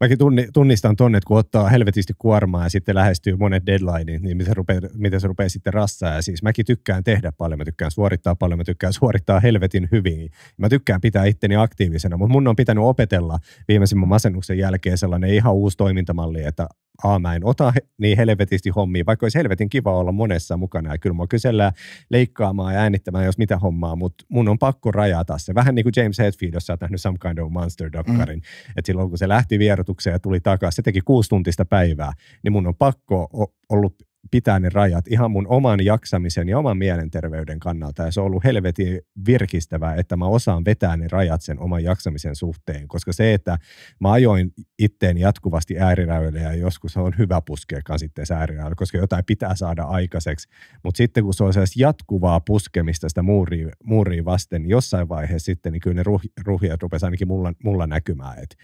Mäkin tunnistan tonne, että kun ottaa helvetisti kuormaa ja sitten lähestyy monet deadlineit, niin miten se rupeaa, miten se rupeaa sitten rassaa. Ja siis mäkin tykkään tehdä paljon, mä tykkään suorittaa paljon, mä tykkään suorittaa helvetin hyvin. Mä tykkään pitää itteni aktiivisena, mutta mun on pitänyt opetella viimeisimmän masennuksen jälkeen sellainen ihan uusi toimintamalli, että A, mä en ota niin helvetisti hommia, vaikka olisi helvetin kiva olla monessa mukana. Ja kyllä mä kysellään leikkaamaan ja äänittämään, jos mitä hommaa, mutta mun on pakko rajata se. Vähän niin kuin James Hetfield, jos sä oot nähnyt Some Kind of Monster-dokkarin, mm. että silloin kun se lähti vierotukseen ja tuli takaisin, se teki kuusi tuntista päivää, niin mun on pakko ollut pitää ne rajat ihan mun oman jaksamisen ja oman mielenterveyden kannalta. Ja se on ollut helvetin virkistävää, että mä osaan vetää ne rajat sen oman jaksamisen suhteen, koska se, että mä ajoin itteen jatkuvasti ääriräyille ja joskus on hyvä puskea sitten se koska jotain pitää saada aikaiseksi. Mutta sitten kun se on sellaista jatkuvaa puskemista sitä muuria, muuria vasten, niin jossain vaiheessa sitten niin kyllä ne ruh, ruhjat rupesivat ainakin mulla, mulla näkymään, että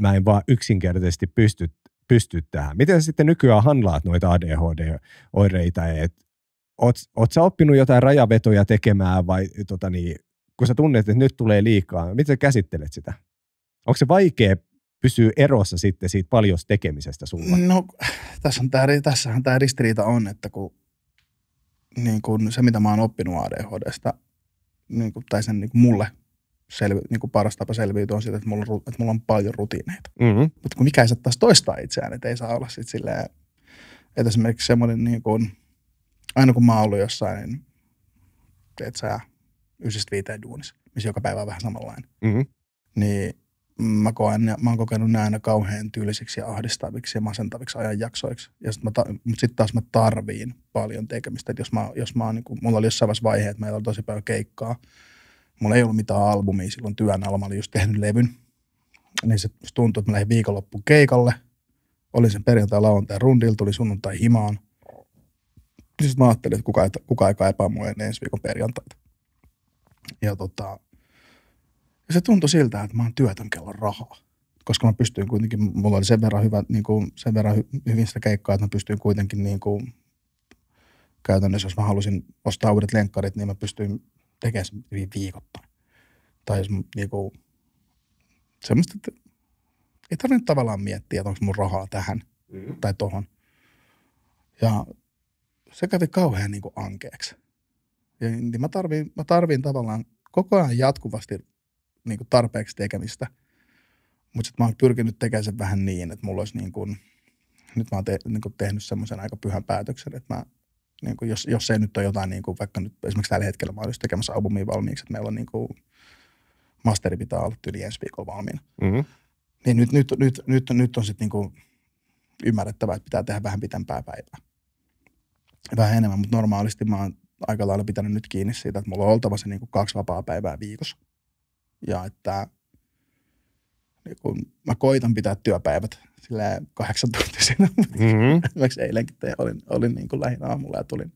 mä en vaan yksinkertaisesti pysty pystyä tähän. Miten sä sitten nykyään handlaat noita ADHD-oireita? Et, oot, oot sä oppinut jotain rajavetoja tekemään vai tota niin, kun sä tunnet, että nyt tulee liikaa, miten sä käsittelet sitä? Onko se vaikea pysyä erossa sitten siitä paljon tekemisestä sulla? No tässä on tää, tässähän tämä ristiriita on, että kun, niin kun se mitä mä oon oppinut ADHDsta, niin kun, tai sen niin kun mulle selvi, niin kuin paras tapa selviytyä on siitä, että mulla on, että mulla on paljon rutiineita. Mm-hmm. Mutta mikä ei saa taas toistaa itseään, että ei saa olla sitten silleen, että esimerkiksi semmoinen niin kuin, aina kun mä oon ollut jossain, niin teet sä yhdestä viiteen duunissa, missä joka päivä on vähän samanlainen. Mm-hmm. Niin mä, koen, mä oon kokenut ne aina kauhean tyylisiksi ja ahdistaviksi ja masentaviksi ajanjaksoiksi. Ja sit mä ta- mutta sitten taas mä tarviin paljon tekemistä. Et jos mä, jos mä oon, niin kun, mulla oli jossain vaiheessa vaihe, että meillä oli tosi paljon keikkaa, Mulla ei ollut mitään albumia silloin työn alla, mä olin just tehnyt levyn. Niin se tuntui, että mä lähdin viikonloppuun keikalle. Olin sen perjantai lauantai rundilla, tuli sunnuntai himaan. Niin Sitten mä ajattelin, että kuka, kuka ei kaipaa mua ennen ensi viikon perjantaita. Ja tota, ja se tuntui siltä, että mä oon työtön, kello rahaa. Koska mä pystyin kuitenkin, mulla oli sen verran, hyvä, niin kuin, sen verran hy, hyvin sitä keikkaa, että mä pystyin kuitenkin niin kuin, käytännössä, jos mä halusin ostaa uudet lenkkarit, niin mä pystyin tekee sen hyvin viikoittain. Tai kuin, niinku, semmoista, että ei tarvitse tavallaan miettiä, että onko mun rahaa tähän mm. tai tohon. Ja se kävi kauhean niin kuin ankeeksi. Ja niin mä, tarvin, mä tarvin tavallaan koko ajan jatkuvasti niin kuin tarpeeksi tekemistä. Mutta sitten mä oon pyrkinyt tekemään sen vähän niin, että mulla olisi niin kuin, nyt mä oon te, niin kuin tehnyt semmoisen aika pyhän päätöksen, että mä niin kuin jos, jos se nyt on jotain, niin kuin vaikka nyt esimerkiksi tällä hetkellä mä olisin tekemässä albumia valmiiksi, että meillä on niin kuin, masteri pitää olla yli ensi viikolla valmiina. Mm-hmm. Niin nyt, nyt, nyt, nyt, nyt on sitten niinku ymmärrettävä, että pitää tehdä vähän pitempää päivää. Vähän enemmän, mutta normaalisti mä oon aika lailla pitänyt nyt kiinni siitä, että mulla on oltava se niinku kaksi vapaa päivää viikossa. Ja että niinku, mä koitan pitää työpäivät sillä kahdeksan tuntisena. Mm-hmm. eilenkin tein, olin, olin niin kuin lähinnä aamulla ja tulin,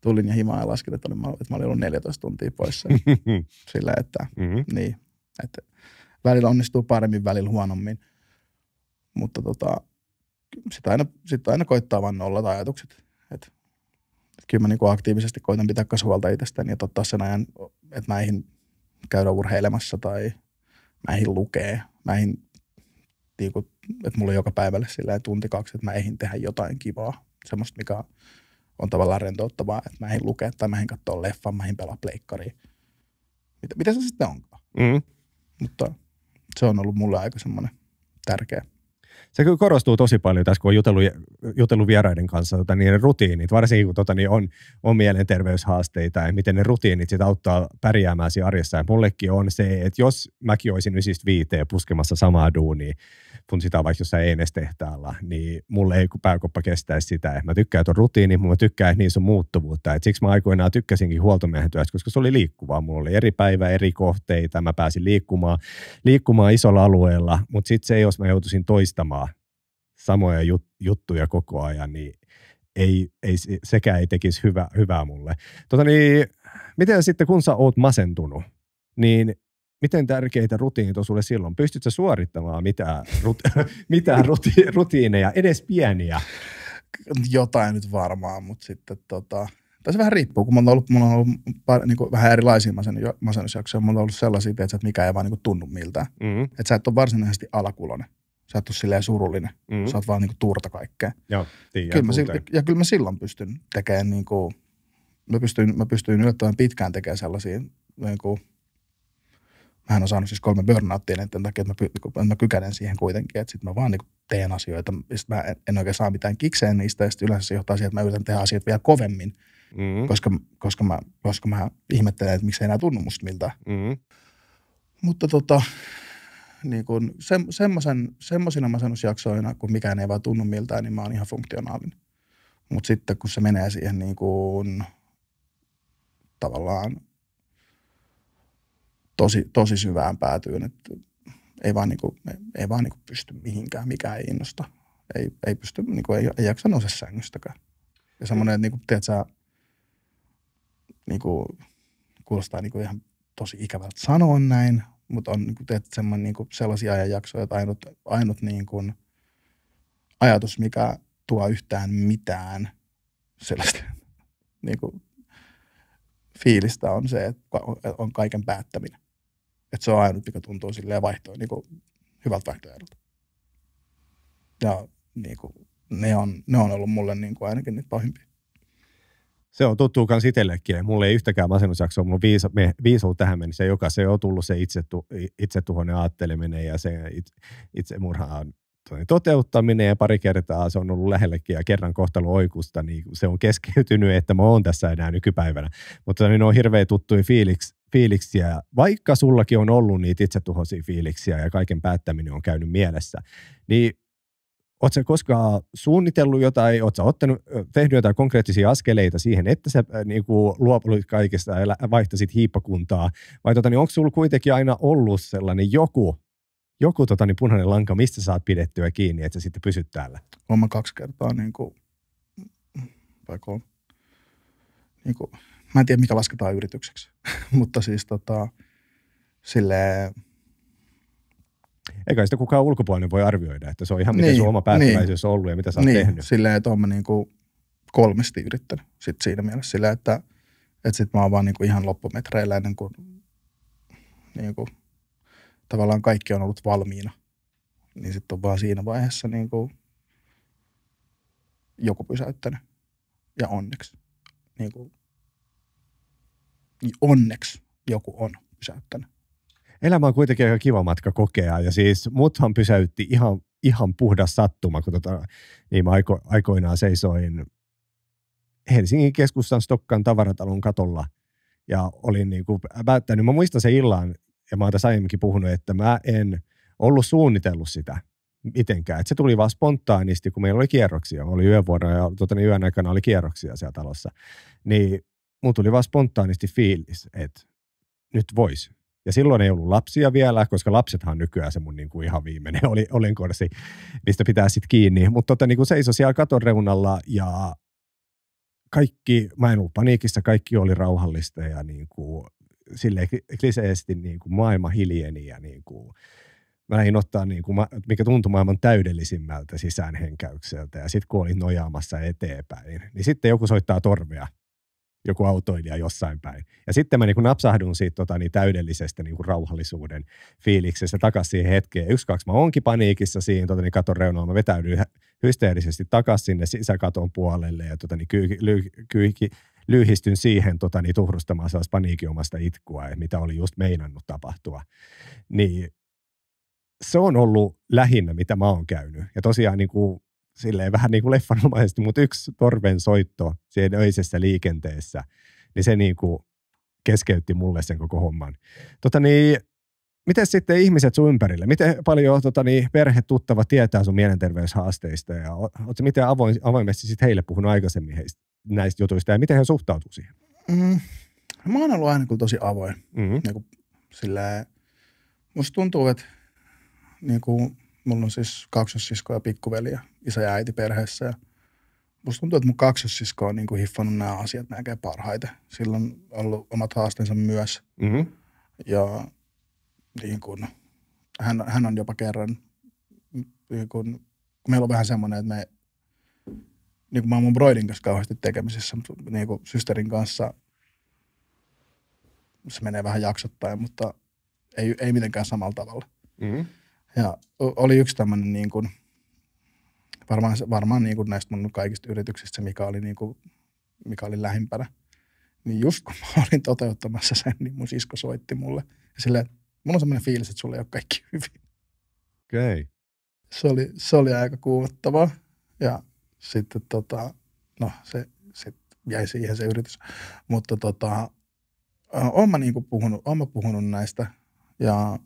tulin ja himaan ja laskin, että, olin, että mä olin ollut 14 tuntia poissa. sillä, että mm-hmm. niin, että välillä onnistuu paremmin, välillä huonommin. Mutta tota, sitä aina, sit aina koittaa vain nollat ajatukset. Et, et kyllä mä niinku aktiivisesti koitan pitää kasvalta itsestäni ja ottaa sen ajan, että mä eihin käydä urheilemassa tai mä eihin lukee, mä eihin niin kuin, että mulla on joka päivälle sillä tunti kaksi, että mä eihin tehdä jotain kivaa, semmoista, mikä on tavallaan rentouttavaa, että mä eihin lukea tai mä eihin katsoa leffan, mä eihin pelaa pleikkariin. Mitä, mitä se sitten onkaan? Mm. Mutta se on ollut mulle aika semmoinen tärkeä se kyllä korostuu tosi paljon tässä, kun on jutellut, jutellut vieraiden kanssa tota, niiden rutiinit, varsinkin kun tota, niin on, on mielenterveyshaasteita ja miten ne rutiinit sit auttaa pärjäämään siinä arjessa. Ja mullekin on se, että jos mäkin olisin viiteen puskemassa samaa duunia, kun sitä vaikka jossain enestehtaalla, niin mulle ei pääkoppa kestäisi sitä. Mä tykkään tuon rutiini, mutta mä tykkään, että niissä on muuttuvuutta. Et siksi mä aikoinaan tykkäsinkin huoltomiehen työstä, koska se oli liikkuvaa. Mulla oli eri päivä, eri kohteita, mä pääsin liikkumaan, liikkumaan isolla alueella, mutta sitten se, jos mä joutuisin toistamaan samoja jut, juttuja koko ajan, niin ei, ei, sekä ei tekisi hyvä, hyvää mulle. Tota niin, miten sitten kun sä oot masentunut, niin miten tärkeitä rutiinit on sulle silloin? sä suorittamaan mitään, rut, mitään ruti, rutiineja, edes pieniä? Jotain nyt varmaan, mutta sitten tota, tai se vähän riippuu, kun mulla on ollut, mulla on ollut par, niin vähän erilaisia masennusjaksoja, mulla on ollut sellaisia, että mikä ei vaan niin tunnu miltään. Mm-hmm. Että sä et ole varsinaisesti alakulonen. Sä et ole silleen surullinen. Mm. Sä oot vaan niinku tuurta kaikkea. Joo, kyllä mä, sil- ja kyllä mä silloin pystyn tekemään niinku, mä pystyn, mä pystyn yllättävän pitkään tekemään sellaisia niinku, mähän on saanut siis kolme burnouttia näiden takia, että mä, niinku, mä kykänen siihen kuitenkin, että sitten mä vaan niinku teen asioita, sit mä en, oikein saa mitään kikseen niistä, ja sit yleensä se johtaa siihen, että mä yritän tehdä asiat vielä kovemmin, mm-hmm. koska, koska, mä, koska mä ihmettelen, että miksei enää tunnu musta miltä. Mm-hmm. Mutta tota, niin kuin se, semmoisina masennusjaksoina, kun mikään ei vaan tunnu miltään, niin mä oon ihan funktionaalinen. Mutta sitten kun se menee siihen niin kuin tavallaan tosi, tosi syvään päätyyn, että ei vaan, niin kuin, ei, ei vaan niin kuin pysty mihinkään, mikä ei innosta. Ei, ei pysty, niin kuin, ei, ei jaksa nousta sängystäkään. Ja semmoinen, että niin kuin, tiedät sä, niin kuin, kuulostaa niin kuin ihan tosi ikävältä sanoa näin, mutta on niin tehty semmoinen, niin kuin, sellaisia ajanjaksoja, että ainut, ainut niin kuin, ajatus, mikä tuo yhtään mitään sellaista niin kuin, fiilistä on se, että on kaiken päättäminen. Että se on ainut, mikä tuntuu silleen vaihtoehto, niin kuin, hyvältä vaihtoehdolta. Ja niin kuin, ne, on, ne on ollut mulle niin kuin, ainakin niitä pahimpia. Se on tuttuu kans itsellekin. Mulla ei yhtäkään masennusjaksoa. Mulla on viisa, me, viisi ollut tähän mennessä, joka se on tullut se itsetu, itsetuhoinen ajatteleminen ja se itse, murhaan toteuttaminen ja pari kertaa se on ollut lähellekin ja kerran kohtalo oikusta, niin se on keskeytynyt, että mä oon tässä enää nykypäivänä. Mutta niin on hirveän tuttuja fiiliks, fiiliksiä. Vaikka sullakin on ollut niitä itsetuhoisia fiiliksiä ja kaiken päättäminen on käynyt mielessä, niin Oletko koskaan suunnitellut jotain, oletko ottanut, tehnyt jotain konkreettisia askeleita siihen, että sä niin kuin luopuit kaikesta ja vaihtasit hiippakuntaa? Vai tota, niin onko sulla kuitenkin aina ollut sellainen joku, joku tota, niin punainen lanka, mistä saat pidettyä kiinni, että sä sitten pysyt täällä? Olen kaksi kertaa niin kuin, vai kolme, niin kuin, mä en tiedä mikä lasketaan yritykseksi, mutta siis tota, silleen, eikä sitä kukaan ulkopuolinen voi arvioida, että se on ihan miten niin, sun oma niin. päättäväisyys niin, on ollut ja mitä sä oot niin, tehnyt. Silleen, että oon mä niin kolmesti yrittänyt sit siinä mielessä sillä, että, et sit mä oon vaan niinku ihan loppumetreillä ennen kuin, niinku tavallaan kaikki on ollut valmiina. Niin sitten on vaan siinä vaiheessa niinku joku pysäyttänyt. Ja onneksi. Niin onneksi joku on pysäyttänyt elämä on kuitenkin aika kiva matka kokea. Ja siis muthan pysäytti ihan, ihan puhdas sattuma, kun tota, niin mä aiko, aikoinaan seisoin Helsingin keskustan Stokkan tavaratalon katolla ja olin niin kuin päättänyt. Mä muistan sen illan, ja mä oon tässä aiemminkin puhunut, että mä en ollut suunnitellut sitä mitenkään. Et se tuli vaan spontaanisti, kun meillä oli kierroksia. Mä olin yövuoro ja tuota, niin yön aikana oli kierroksia siellä talossa. Niin mun tuli vaan spontaanisti fiilis, että nyt voisi ja silloin ei ollut lapsia vielä, koska lapsethan nykyään se mun niin kuin ihan viimeinen oli, olinkorsi, mistä pitää sitten kiinni. Mutta tota, niin kuin seisoi siellä katon reunalla ja kaikki, mä en ollut paniikissa, kaikki oli rauhallista ja niin kuin, silleen kliseesti niin kuin maailma hiljeni ja niin kuin, mä näin ottaa, niin kuin, mikä tuntui maailman täydellisimmältä sisäänhenkäykseltä. Ja sitten kun olin nojaamassa eteenpäin, niin, niin sitten joku soittaa torvea joku autoilija jossain päin. Ja sitten mä niin napsahdun siitä tota, niin täydellisestä niin rauhallisuuden fiiliksestä takaisin siihen hetkeen. Yksi, kaksi, mä onkin paniikissa siinä tota, niin katon reunaan. mä vetäydyin hysteerisesti takaisin sinne sisäkaton puolelle ja tota, niin kyy, ly, kyy, lyhistyn siihen tota, niin tuhrustamaan sellaista paniikiomasta itkua, mitä oli just meinannut tapahtua. Niin se on ollut lähinnä, mitä mä oon käynyt. Ja tosiaan niin kuin silleen vähän niin kuin leffanomaisesti, mutta yksi torven soitto siinä öisessä liikenteessä, niin se niin kuin keskeytti mulle sen koko homman. Tota niin, miten sitten ihmiset sun ympärillä? Miten paljon tota niin, perhe, tuttava tietää sun mielenterveyshaasteista ja oletko miten avoin, avoimesti sit heille puhunut aikaisemmin heistä, näistä jutuista ja miten he suhtautuu siihen? Mm, mä oon ollut aina tosi avoin. Mm-hmm. Niin kuin, silleen, musta tuntuu, että niin kuin, mulla on siis kaksosisko ja pikkuveli ja isä ja äiti perheessä. Ja musta tuntuu, että mun kaksosisko on niin kuin hiffannut nämä asiat näkee parhaiten. Sillä on ollut omat haasteensa myös. Mm-hmm. Ja niin kuin, hän, hän on jopa kerran, niin kuin, kun meillä on vähän semmoinen, että me, niin kuin mä oon mun broidin kanssa kauheasti tekemisissä, mutta niin kuin systerin kanssa se menee vähän jaksottain, mutta ei, ei mitenkään samalla tavalla. Mm-hmm. Ja oli yksi tämmöinen niin kuin – varmaan, varmaan niin kuin näistä mun kaikista yrityksistä, mikä oli, niin kuin, mikä oli lähimpänä, niin just kun mä olin toteuttamassa sen, niin mun sisko soitti mulle. Ja silleen, mulla on semmoinen fiilis, että sulle ei ole kaikki hyvin. Okei. Okay. Se, oli, se oli aika kuumottavaa. Ja sitten tota, no se se jäi siihen se yritys. Mutta tota, oon mä kuin niinku puhunut, oon mä puhunut näistä ja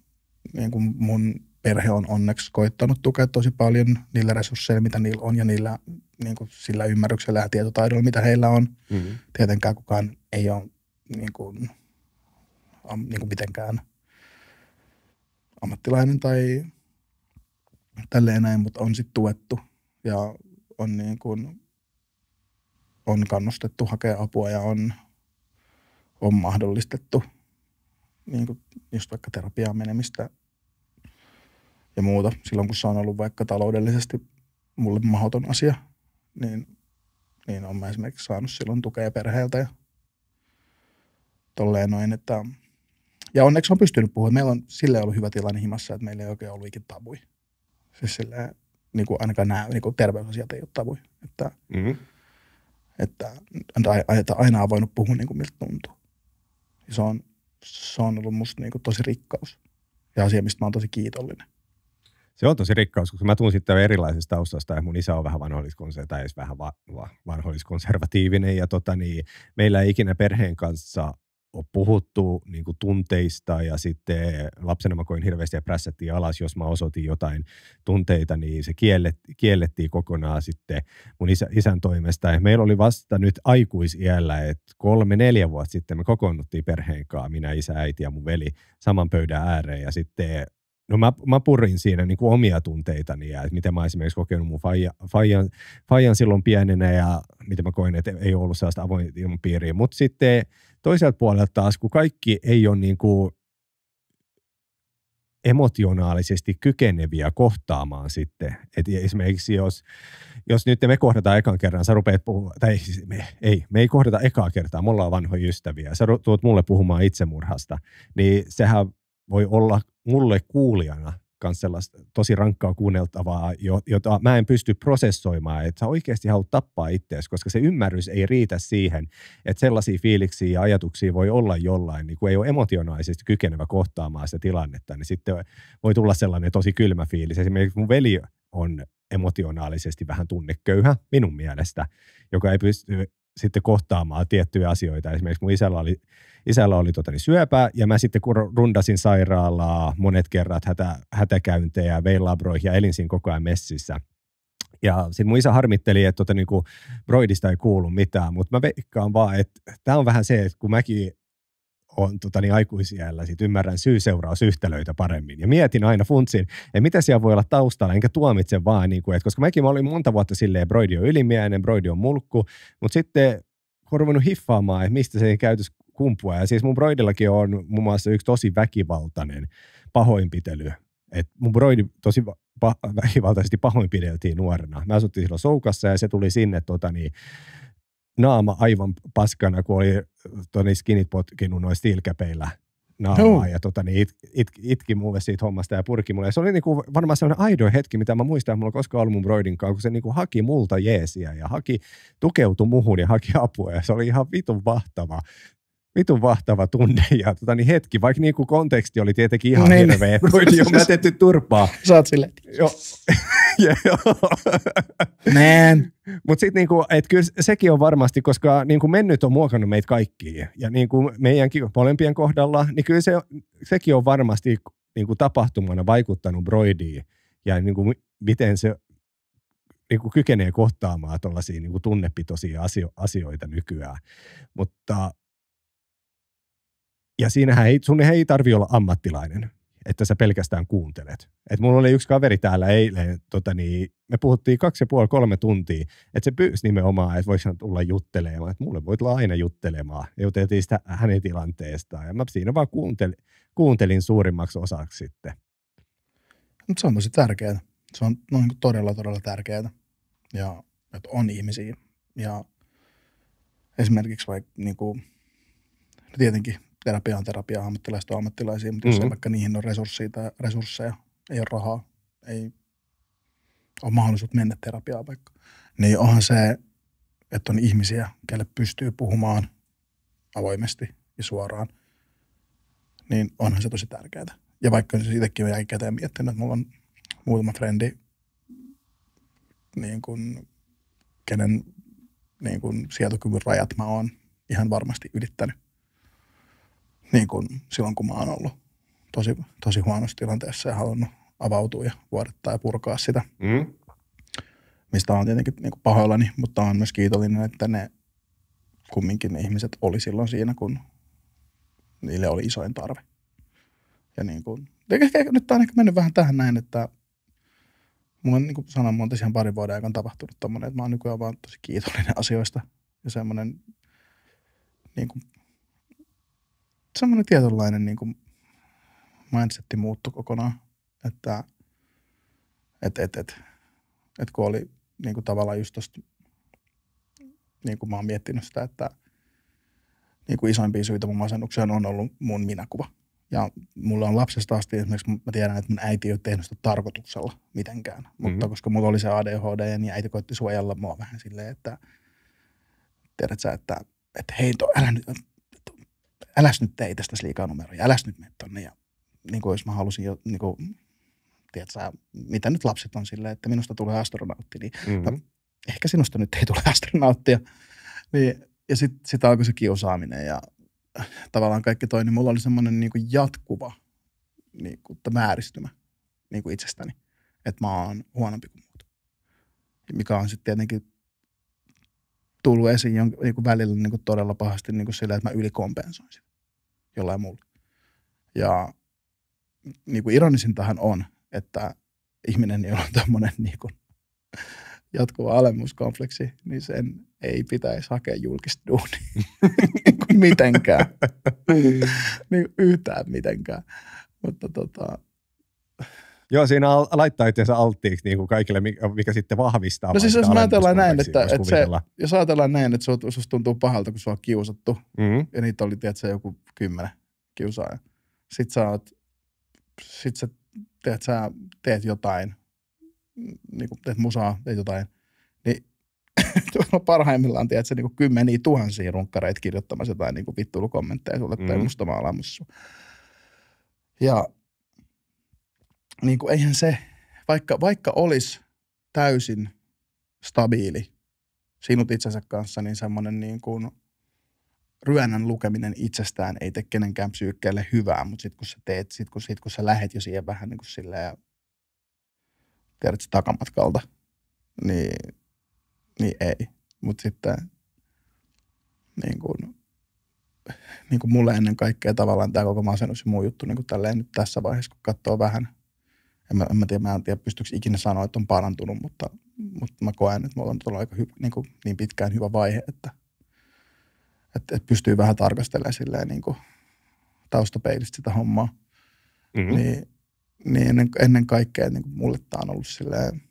niin kuin mun perhe on onneksi koittanut tukea tosi paljon niillä resursseilla, mitä niillä on ja niillä, niin kuin sillä ymmärryksellä ja tietotaidolla, mitä heillä on. Mm-hmm. Tietenkään kukaan ei ole niin kuin, am, niin kuin mitenkään ammattilainen tai tälleen näin, mutta on sitten tuettu ja on, niin kuin, on kannustettu hakea apua ja on, on mahdollistettu niin kuin just vaikka terapiaan menemistä – ja muuta. Silloin kun se on ollut vaikka taloudellisesti mulle mahdoton asia, niin, niin olen mä esimerkiksi saanut silloin tukea perheeltä ja tolleen noin, että ja onneksi on pystynyt puhumaan. Meillä on sille ollut hyvä tilanne himassa, että meillä ei oikein ollut ikinä tabui. Siis silleen, niin kuin ainakaan nämä niin kuin terveysasiat ei ole tabui. Että, mm-hmm. että, että aina on voinut puhua niin kuin miltä tuntuu. Ja se on, se on ollut musta niin kuin tosi rikkaus ja asia, mistä mä oon tosi kiitollinen se on tosi rikkaus, koska mä tuun sitten erilaisesta taustasta ja mun isä on vähän vanhoilliskonservatiivinen tai siis vähän va- va- vanhoilliskonservatiivinen ja tota niin, meillä ei ikinä perheen kanssa ole puhuttu niin kuin tunteista ja sitten lapsena mä koin hirveästi ja prässättiin alas, jos mä osoitin jotain tunteita, niin se kiellet, kiellettiin kokonaan sitten mun isä, isän toimesta. Ja meillä oli vasta nyt aikuisiällä, että kolme, neljä vuotta sitten me kokoonnuttiin perheen kanssa, minä, isä, äiti ja mun veli saman pöydän ääreen ja sitten no mä, mä purin siinä niin kuin omia tunteitani ja että miten mä esimerkiksi kokenut mun faija, faijan, faijan silloin pienenä ja miten mä koin, että ei ollut sellaista avoin ilmapiiriä. Mutta sitten toiselta puolelta taas, kun kaikki ei ole niin kuin emotionaalisesti kykeneviä kohtaamaan sitten. Et esimerkiksi jos, jos nyt me kohdataan ekan kerran, sä rupeat puhumaan, tai ei, siis me, ei, me ei kohdata ekaa kertaa, me ollaan vanhoja ystäviä, sä tuot mulle puhumaan itsemurhasta, niin sehän voi olla mulle kuulijana myös sellaista tosi rankkaa kuunneltavaa, jota mä en pysty prosessoimaan, että sä oikeasti haluat tappaa itseäsi, koska se ymmärrys ei riitä siihen, että sellaisia fiiliksiä ja ajatuksia voi olla jollain, niin kun ei ole emotionaalisesti kykenevä kohtaamaan sitä tilannetta, niin sitten voi tulla sellainen tosi kylmä fiilis. Esimerkiksi mun veli on emotionaalisesti vähän tunneköyhä minun mielestä, joka ei pysty sitten kohtaamaan tiettyjä asioita. Esimerkiksi mun isällä oli, isällä oli tota, niin syöpä ja mä sitten kun rundasin sairaalaa monet kerrat hätä, hätäkäyntejä, vein labroihin ja elin siinä koko ajan messissä. Ja sitten mun isä harmitteli, että tota, niin kuin Broidista ei kuulu mitään, mutta mä veikkaan vaan, että tämä on vähän se, että kun mäkin on tota, niin aikuisiällä sit ymmärrän syy-seurausyhtälöitä paremmin. Ja mietin aina funtsin, että mitä siellä voi olla taustalla, enkä tuomitse vaan, niin kuin, että koska mäkin mä olin monta vuotta silleen, Broidi on ylimielinen, Broidi on mulkku, mutta sitten on ruvennut hiffaamaan, että mistä se käytös kumpuaa. Ja siis mun broidillakin on muun mm. muassa yksi tosi väkivaltainen pahoinpitely. Et mun broidi tosi väkivaltaisesti pahoinpideltiin nuorena. Mä asuttiin silloin Soukassa ja se tuli sinne tota, niin, naama aivan paskana, kun oli Toni Skinit potkinut noin stilkäpeillä naamaa no. ja tota, niin it, it, itki mulle siitä hommasta ja purki mulle. Ja se oli niinku varmaan sellainen aido hetki, mitä mä muistan, mulla koskaan ollut mun broidin kanssa, kun se niinku haki multa jeesiä ja haki, tukeutui muhun ja haki apua ja se oli ihan vitun vahtava vitun vahtava tunne ja tota, niin hetki, vaikka niin kuin konteksti oli tietenkin ihan niin. hirveä, koidi mä tehty turpaa. Sä oot silleen. Joo. Mutta sitten niinku, et kyllä sekin on varmasti, koska niinku mennyt on muokannut meitä kaikkia ja niinku meidänkin molempien kohdalla, niin kyllä se, sekin on varmasti niinku tapahtumana vaikuttanut Broidiin ja niinku, miten se niin kuin kykenee kohtaamaan tuollaisia niin tunnepitoisia asio- asioita nykyään. Mutta ja siinähän ei, sun ei tarvi olla ammattilainen, että sä pelkästään kuuntelet. Et mulla oli yksi kaveri täällä eilen, tota niin, me puhuttiin kaksi ja puoli, kolme tuntia, että se pyysi nimenomaan, että voisi tulla juttelemaan, että mulle voit tulla aina juttelemaan. Ja juteltiin sitä hänen tilanteestaan. Ja mä siinä vaan kuuntelin, kuuntelin suurimmaksi osaksi sitten. Mutta se on tosi tärkeää. Se on noin todella, todella tärkeää. Ja että on ihmisiä. Ja esimerkiksi vaikka niin kuin, tietenkin terapiaan terapiaa, ammattilaiset on ammattilaisia, mutta mm-hmm. jos ei mm-hmm. vaikka niihin on resursseja, tai resursseja, ei ole rahaa, ei ole mahdollisuus mennä terapiaan vaikka, niin onhan se, että on ihmisiä, kelle pystyy puhumaan avoimesti ja suoraan, niin onhan se tosi tärkeää. Ja vaikka se itsekin on jälkikäteen miettinyt, että mulla on muutama frendi, niin kun, kenen niin kun sietokyvyn rajat mä oon ihan varmasti ylittänyt niin kuin silloin, kun mä oon ollut tosi, tosi huonossa tilanteessa ja halunnut avautua ja vuodattaa ja purkaa sitä. Mm. Mistä on tietenkin niin kuin pahoillani, mutta on myös kiitollinen, että ne kumminkin ne ihmiset oli silloin siinä, kun niille oli isoin tarve. Ja niin kuin, ehkä, nyt on ehkä mennyt vähän tähän näin, että mulla on niin kuin sanon, monta ihan parin vuoden aikana tapahtunut tommonen, että mä oon nykyään vaan tosi kiitollinen asioista ja semmoinen niin kuin semmoinen tietynlainen niin kuin mindsetti muuttui kokonaan, että et, et, et, et kun oli niin kuin tavallaan just tosta, niin kuin mä oon miettinyt sitä, että niin kuin isoimpia syitä mun masennukseen on ollut mun minäkuva. Ja mulla on lapsesta asti esimerkiksi, mä tiedän, että mun äiti ei ole tehnyt sitä tarkoituksella mitenkään. Mm-hmm. Mutta koska mulla oli se ADHD, niin äiti koitti suojella mua vähän silleen, että tiedät sä, että, että hei, to, älä nyt, älä nyt tee itsestäsi liikaa numeroja, älä nyt mene tonne. Ja niin kuin jos mä halusin jo, niin kuin, tiedätkö, mitä nyt lapset on silleen, että minusta tulee astronautti, niin no, mm-hmm. no, ehkä sinusta nyt ei tule astronauttia. Niin, ja sitten sit alkoi se kiusaaminen ja tavallaan kaikki toi, niin mulla oli semmoinen niin jatkuva niin kuin, määristymä niin kuin itsestäni, että mä oon huonompi kuin muut. Mikä on sitten tietenkin tullut esiin jon, niin välillä niin kuin todella pahasti niin kuin sillä, että mä ylikompensoin sitä jollain muulla. Ja niin kuin ironisintahan on, että ihminen, jolla on tämmöinen niin kuin, jatkuva alemmuuskompleksi, niin sen ei pitäisi hakea julkista duunia niinku mitenkään. niin niinku yhtään mitenkään. Mutta tota, Joo, siinä al- laittaa itseänsä alttiiksi niin kuin kaikille, mikä, mikä sitten vahvistaa. No siis jos ajatellaan näin, että, että se, jos ajatellaan näin, että sinusta tuntuu pahalta, kun sua on kiusattu, mm-hmm. ja niitä oli tietysti joku kymmenen kiusaaja. Sitten sä, oot, sit sä, teet, sä teet jotain, niin kuin teet musaa, teet jotain, niin parhaimmillaan, sä, niin kuin kymmeniä tuhansia runkkareita kirjoittamassa jotain niin vittuilukommentteja sulle mm. Mm-hmm. tai mustamaalaamussa. Ja niin kuin eihän se, vaikka, vaikka olisi täysin stabiili sinut itsensä kanssa, niin semmoinen niin kuin ryönän lukeminen itsestään ei tee kenenkään psyykkeelle hyvää, mutta sitten kun sä teet, sit kun, sit kun sä lähet jo siihen vähän niin kuin silleen, sä takamatkalta, niin, niin ei. Mutta sitten niin kuin, niin kuin mulle ennen kaikkea tavallaan tämä koko masennus ja muu juttu niin kuin tälleen nyt tässä vaiheessa, kun katsoo vähän – en mä, en mä tiedä, mä en tiedä, pystyykö ikinä sanoa, että on parantunut, mutta, mutta mä koen, että me ollaan todella aika hy, niin, kuin, niin pitkään hyvä vaihe, että, että, että pystyy vähän tarkastelemaan silleen niin kuin taustapeilistä sitä hommaa. Mm-hmm. Niin, niin ennen, ennen kaikkea niin kuin mulle tämä on ollut silleen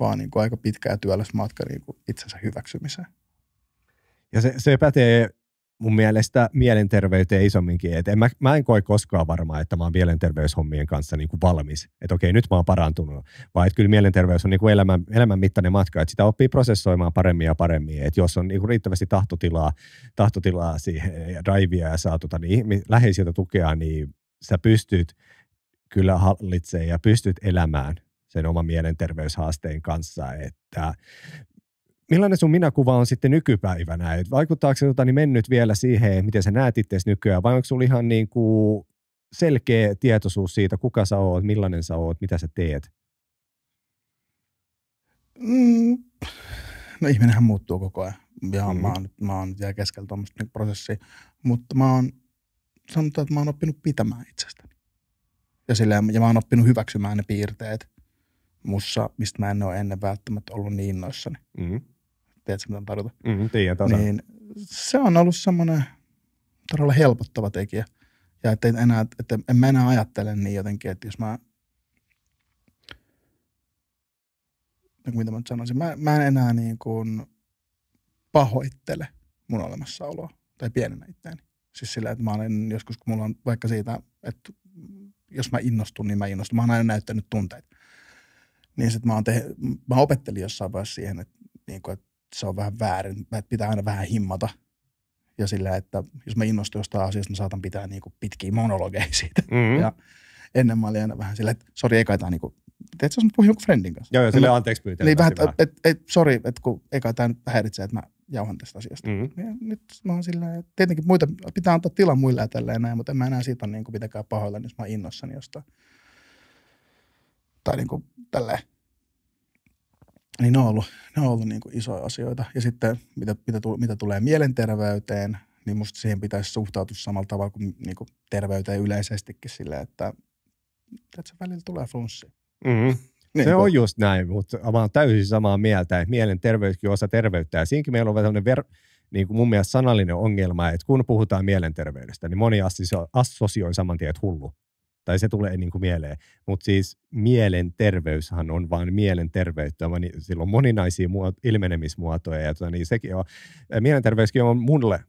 vaan niin kuin aika pitkä ja työläs matka niin kuin itsensä hyväksymiseen. Ja se, se pätee mun mielestä mielenterveyteen isomminkin. Et en mä, mä en koe koskaan varmaan, että mä oon mielenterveyshommien kanssa niin kuin valmis. Että okei, nyt mä oon parantunut. Vaan että kyllä mielenterveys on niin kuin elämän, elämän mittainen matka. Että sitä oppii prosessoimaan paremmin ja paremmin. Että jos on niin kuin riittävästi tahtotilaa, tahtotilaa siihen, ja raivia ja saa tota, niin, läheisiltä tukea, niin sä pystyt kyllä hallitsemaan ja pystyt elämään sen oman mielenterveyshaasteen kanssa, että millainen sun minäkuva on sitten nykypäivänä? Et vaikuttaako se tota, niin mennyt vielä siihen, miten sä näet itse nykyään, vai onko sulla ihan niin kuin selkeä tietoisuus siitä, kuka sä oot, millainen sä oot, mitä sä teet? Mm. No ihminenhän muuttuu koko ajan. Ja mm mä, oon, mä oon vielä keskellä tuommoista niinku prosessia. Mutta mä oon, sanotaan, että mä oon oppinut pitämään itsestäni. Ja, silleen, ja mä oon oppinut hyväksymään ne piirteet mussa, mistä mä en ole ennen välttämättä ollut niin innoissani. mm tiedätkö mitä tarkoitan? Mm, tiedän tasan. Niin se on ollut semmoinen todella helpottava tekijä. Ja että enää, että en mä enää ajattele niin jotenkin, että jos mä no, mitä mä nyt sanoisin, mä, mä en enää niin kuin pahoittele mun olemassaoloa tai pienenä itseäni. Siis sillä, että mä olen joskus, kun mulla on vaikka siitä, että jos mä innostun, niin mä innostun. Mä oon aina näyttänyt tunteita. Niin sit mä, oon te- mä opettelin jossain vaiheessa siihen, että, niin kuin, että se on vähän väärin, että pitää aina vähän himmata. Ja sillä, että jos mä innostun jostain asiasta, mä saatan pitää niin kuin pitkiä monologeja siitä. Mm-hmm. Ja ennen mä olin aina vähän sillä, että sori, ei kaitaa niin kuin, teet sä puhun jonkun friendin kanssa. Joo, joo, sille anteeksi pyytää. Niin vähän, että et, sori, että kun ei kaitaa nyt häiritsee, että mä jauhan tästä asiasta. Mm-hmm. Ja nyt mä oon sillä, että tietenkin muita, pitää antaa tila muille ja tälleen näin, mutta en mä enää siitä ole niin kuin mitenkään pahoillani, jos mä oon innossani jostain. Tai niin kuin tälleen. Niin ne on ollut, ne on ollut niin kuin isoja asioita. Ja sitten mitä, mitä, mitä tulee mielenterveyteen, niin musta siihen pitäisi suhtautua samalla tavalla kuin, niin kuin terveyteen yleisestikin sillä, että tässä välillä tulee funssi. Mm-hmm. Niin se kun... Niinku- on just näin, mutta mä oon täysin samaa mieltä, että mielenterveyskin on osa terveyttä. Ja siinäkin meillä on sellainen ver, niin kuin mun mielestä sanallinen ongelma, että kun puhutaan mielenterveydestä, niin moni assosioi saman tien, että hullu tai se tulee niin kuin mieleen. Mutta siis mielenterveyshän on vain mielenterveyttä, vaan sillä on moninaisia ilmenemismuotoja, ja tota, niin sekin on, mielenterveyskin on mulle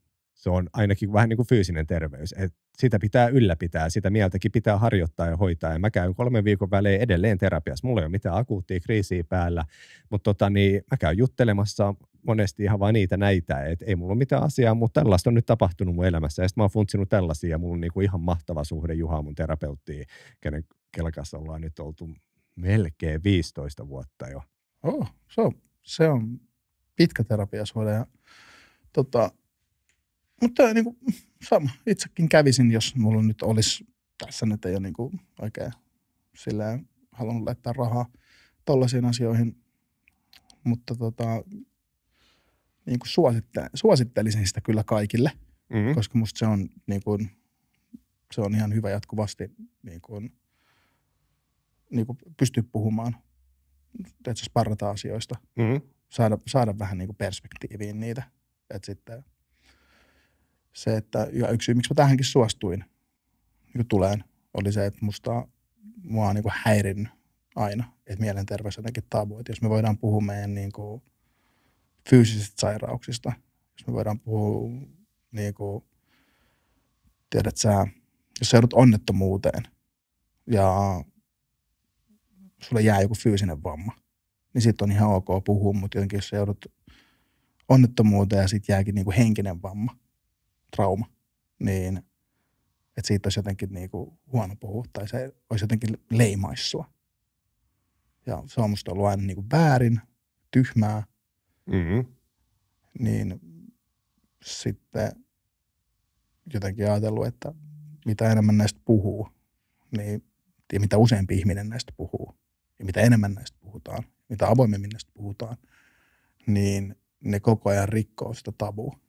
se on ainakin vähän niin kuin fyysinen terveys. Et sitä pitää ylläpitää, sitä mieltäkin pitää harjoittaa ja hoitaa. Ja mä käyn kolmen viikon välein edelleen terapiassa. Mulla ei ole mitään akuuttia kriisiä päällä, mutta tota, niin mä käyn juttelemassa monesti ihan vaan niitä näitä, että ei mulla ole mitään asiaa, mutta tällaista on nyt tapahtunut mun elämässä. Ja sitten mä oon funtsinut tällaisia ja mulla on kuin niinku ihan mahtava suhde Juha mun terapeuttiin, kenen kelkassa ollaan nyt oltu melkein 15 vuotta jo. Oh, se on, se on pitkä terapiasuhde ja tota, mutta niin kuin, sama. Itsekin kävisin, jos mulla nyt olisi tässä nyt ei ole niin kuin oikein silleen halunnut laittaa rahaa tollaisiin asioihin. Mutta tota, niin kuin suositte, suosittelisin sitä kyllä kaikille, mm-hmm. koska musta se on, niin kuin, se on ihan hyvä jatkuvasti niin kuin, niin kuin pystyä puhumaan, että sparrata asioista, mm-hmm. saada, saada vähän niin kuin perspektiiviin niitä. Että sitten se, että, ja yksi syy, miksi mä tähänkin suostuin niin tuleen, oli se, että musta mua on niin kuin häirinnyt aina, että mielenterveys jotenkin tabu. Että jos me voidaan puhua meidän niin kuin fyysisistä sairauksista, jos me voidaan puhua niin kuin, tiedät sä, jos sä joudut onnettomuuteen ja sulle jää joku fyysinen vamma, niin sitten on ihan ok puhua, mutta jotenkin jos sä joudut onnettomuuteen ja sitten jääkin niin kuin henkinen vamma, trauma, niin että siitä olisi jotenkin niin kuin huono puhua tai se olisi jotenkin leimaissua. Ja se on musta ollut aina niin kuin väärin, tyhmää. Mm-hmm. Niin sitten jotenkin ajatellut, että mitä enemmän näistä puhuu, niin, ja mitä useampi ihminen näistä puhuu, ja mitä enemmän näistä puhutaan, mitä avoimemmin näistä puhutaan, niin ne koko ajan rikkoo sitä tabua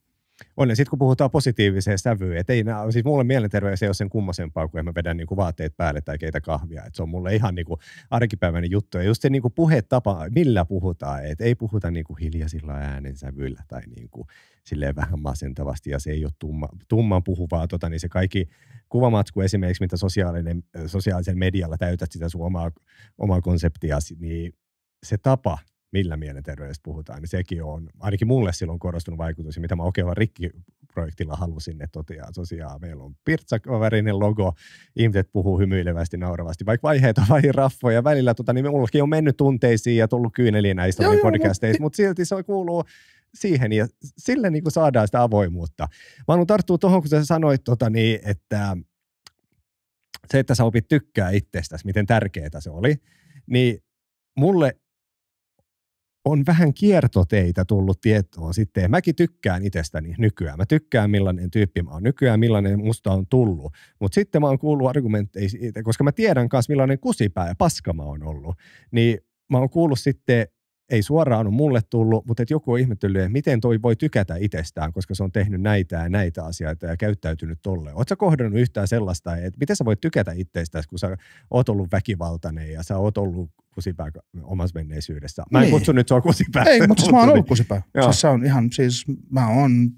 on ne. Sitten kun puhutaan positiiviseen sävyyn, että ei nää, siis mulle mielenterveys ei ole sen kummasempaa, kun mä vedän niinku vaatteet päälle tai keitä kahvia. Et se on mulle ihan niinku arkipäiväinen juttu. Ja just se niinku puhetapa, millä puhutaan, että ei puhuta niinku hiljaisilla äänensävyillä tai niinku silleen vähän masentavasti ja se ei ole tumma, tumman puhuvaa, tota, niin se kaikki kuvamatsku esimerkiksi, mitä sosiaalinen, sosiaalisen medialla täytät sitä sun omaa, omaa konseptiasi, niin se tapa, millä mielenterveydestä puhutaan, niin sekin on ainakin mulle silloin korostunut vaikutus, ja mitä mä Okealan rikki-projektilla halusin, että tosiaan, tosiaan meillä on pirtsakavärinen logo, ihmiset puhuu hymyilevästi, nauravasti, vaikka vaiheet on vain raffoja välillä, tota, niin mullakin on mennyt tunteisiin ja tullut kyyneliin näistä joo, podcasteista, mutta... mutta silti se kuuluu siihen ja sille niin kuin saadaan sitä avoimuutta. Mä haluan tarttua tuohon, kun sä sanoit, tota, niin, että se, että sä opit tykkää itsestäsi, miten tärkeää se oli, niin mulle on vähän kiertoteitä tullut tietoa sitten. mäkin tykkään itsestäni nykyään. Mä tykkään millainen tyyppi mä oon nykyään, millainen musta on tullut. Mutta sitten mä oon kuullut argumentteja siitä, koska mä tiedän myös millainen kusipää ja paska mä oon ollut. Niin mä oon kuullut sitten ei suoraan ole mulle tullut, mutta että joku on ihmetellyt, että miten toi voi tykätä itsestään, koska se on tehnyt näitä ja näitä asioita ja käyttäytynyt tolleen. Oletko kohdannut yhtään sellaista, että miten sä voit tykätä itsestäsi, kun sä oot ollut väkivaltainen ja sä oot ollut kusipää omassa menneisyydessä. Mä en niin. kutsu nyt sua kusipää. Ei, mutta siis mä oon ollut kusipää. Siis se on ihan, siis mä oon,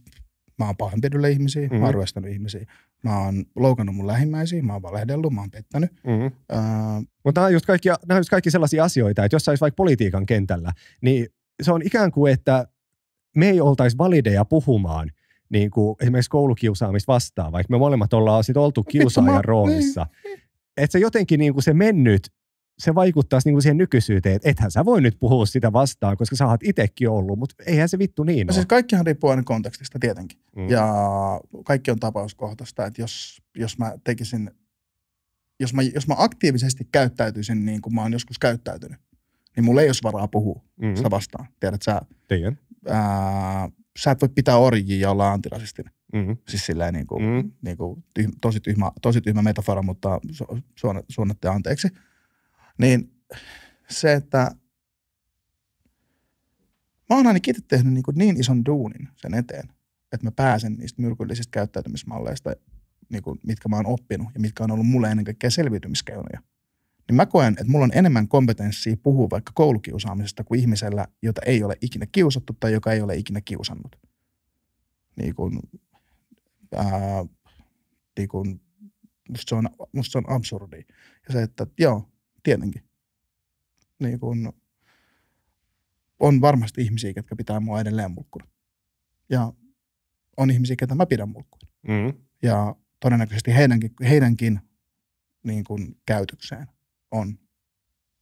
mä oon pahoinpidellyt ihmisiä, mm-hmm. mä oon ihmisiä mä oon loukannut mun lähimmäisiä, mä oon valehdellut, mä oon pettänyt. Mm-hmm. Uh, Mutta nämä on, just kaikki, nämä on just kaikki sellaisia asioita, että jos sä vaikka politiikan kentällä, niin se on ikään kuin, että me ei oltaisi valideja puhumaan niin kuin esimerkiksi koulukiusaamista vastaan, vaikka me molemmat ollaan sitten oltu kiusaajan niin. roolissa. Että se jotenkin niin kuin se mennyt se vaikuttaisi niin kuin siihen nykyisyyteen, että ethän sä voi nyt puhua sitä vastaan, koska sä oot itsekin ollut, mutta eihän se vittu niin no siis ole. Siis kaikkihan riippuu aina kontekstista tietenkin. Mm. Ja kaikki on tapauskohtaista, että jos, jos mä tekisin, jos mä, jos mä aktiivisesti käyttäytyisin niin kuin mä oon joskus käyttäytynyt, niin mulla ei olisi varaa puhua mm. sitä vastaan. Tiedät sä, ää, sä et voi pitää orjia ja olla antirasistinen. Mm-hmm. Siis silleen niin kuin, mm-hmm. niin kuin tyhmä, tosi, tyhmä, tosi tyhmä metafora, mutta su, suonnatte anteeksi. Niin se, että mä oon ainakin itse tehnyt niin, niin ison duunin sen eteen, että mä pääsen niistä myrkyllisistä käyttäytymismalleista, niin kuin, mitkä mä oon oppinut ja mitkä on ollut mulle ennen kaikkea selviytymiskeinoja. Niin mä koen, että mulla on enemmän kompetenssia puhua vaikka koulukiusaamisesta kuin ihmisellä, jota ei ole ikinä kiusattu tai joka ei ole ikinä kiusannut. Niin kuin, ää, niin kuin, musta se on, musta se on absurdi. Ja se, että joo, tietenkin. Niin kun on varmasti ihmisiä, jotka pitää mua edelleen mulkkuna. Ja on ihmisiä, ketä mä pidän mulkkuna. Mm. Ja todennäköisesti heidänkin, heidänkin niin kun käytökseen on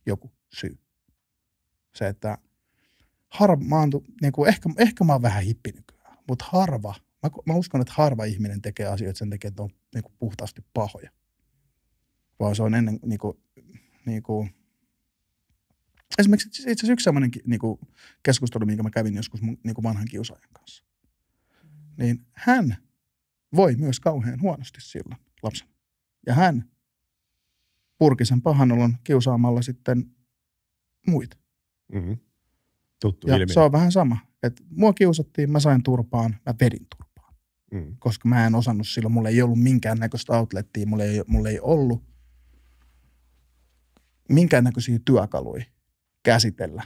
joku syy. Se, että harva, mä oon, niin kuin, ehkä, ehkä mä oon vähän hippi nykyään, mutta harva, mä, mä uskon, että harva ihminen tekee asioita sen takia, että on niin puhtaasti pahoja. Vaan se on ennen niin kuin, niin kuin, esimerkiksi itse asiassa yksi sellainen niin kuin, keskustelu, minkä mä kävin joskus mun, niin kuin vanhan kiusaajan kanssa, niin hän voi myös kauhean huonosti silloin lapsen. Ja hän purki sen pahan olon kiusaamalla sitten muita. Mm-hmm. Tuttu ja ilmiö. se on vähän sama, että mua kiusattiin, mä sain turpaan, mä vedin turpaan. Mm. Koska mä en osannut silloin, mulla ei ollut minkäännäköistä outlettia, mulla ei, mulla ei ollut minkäännäköisiä työkaluja käsitellä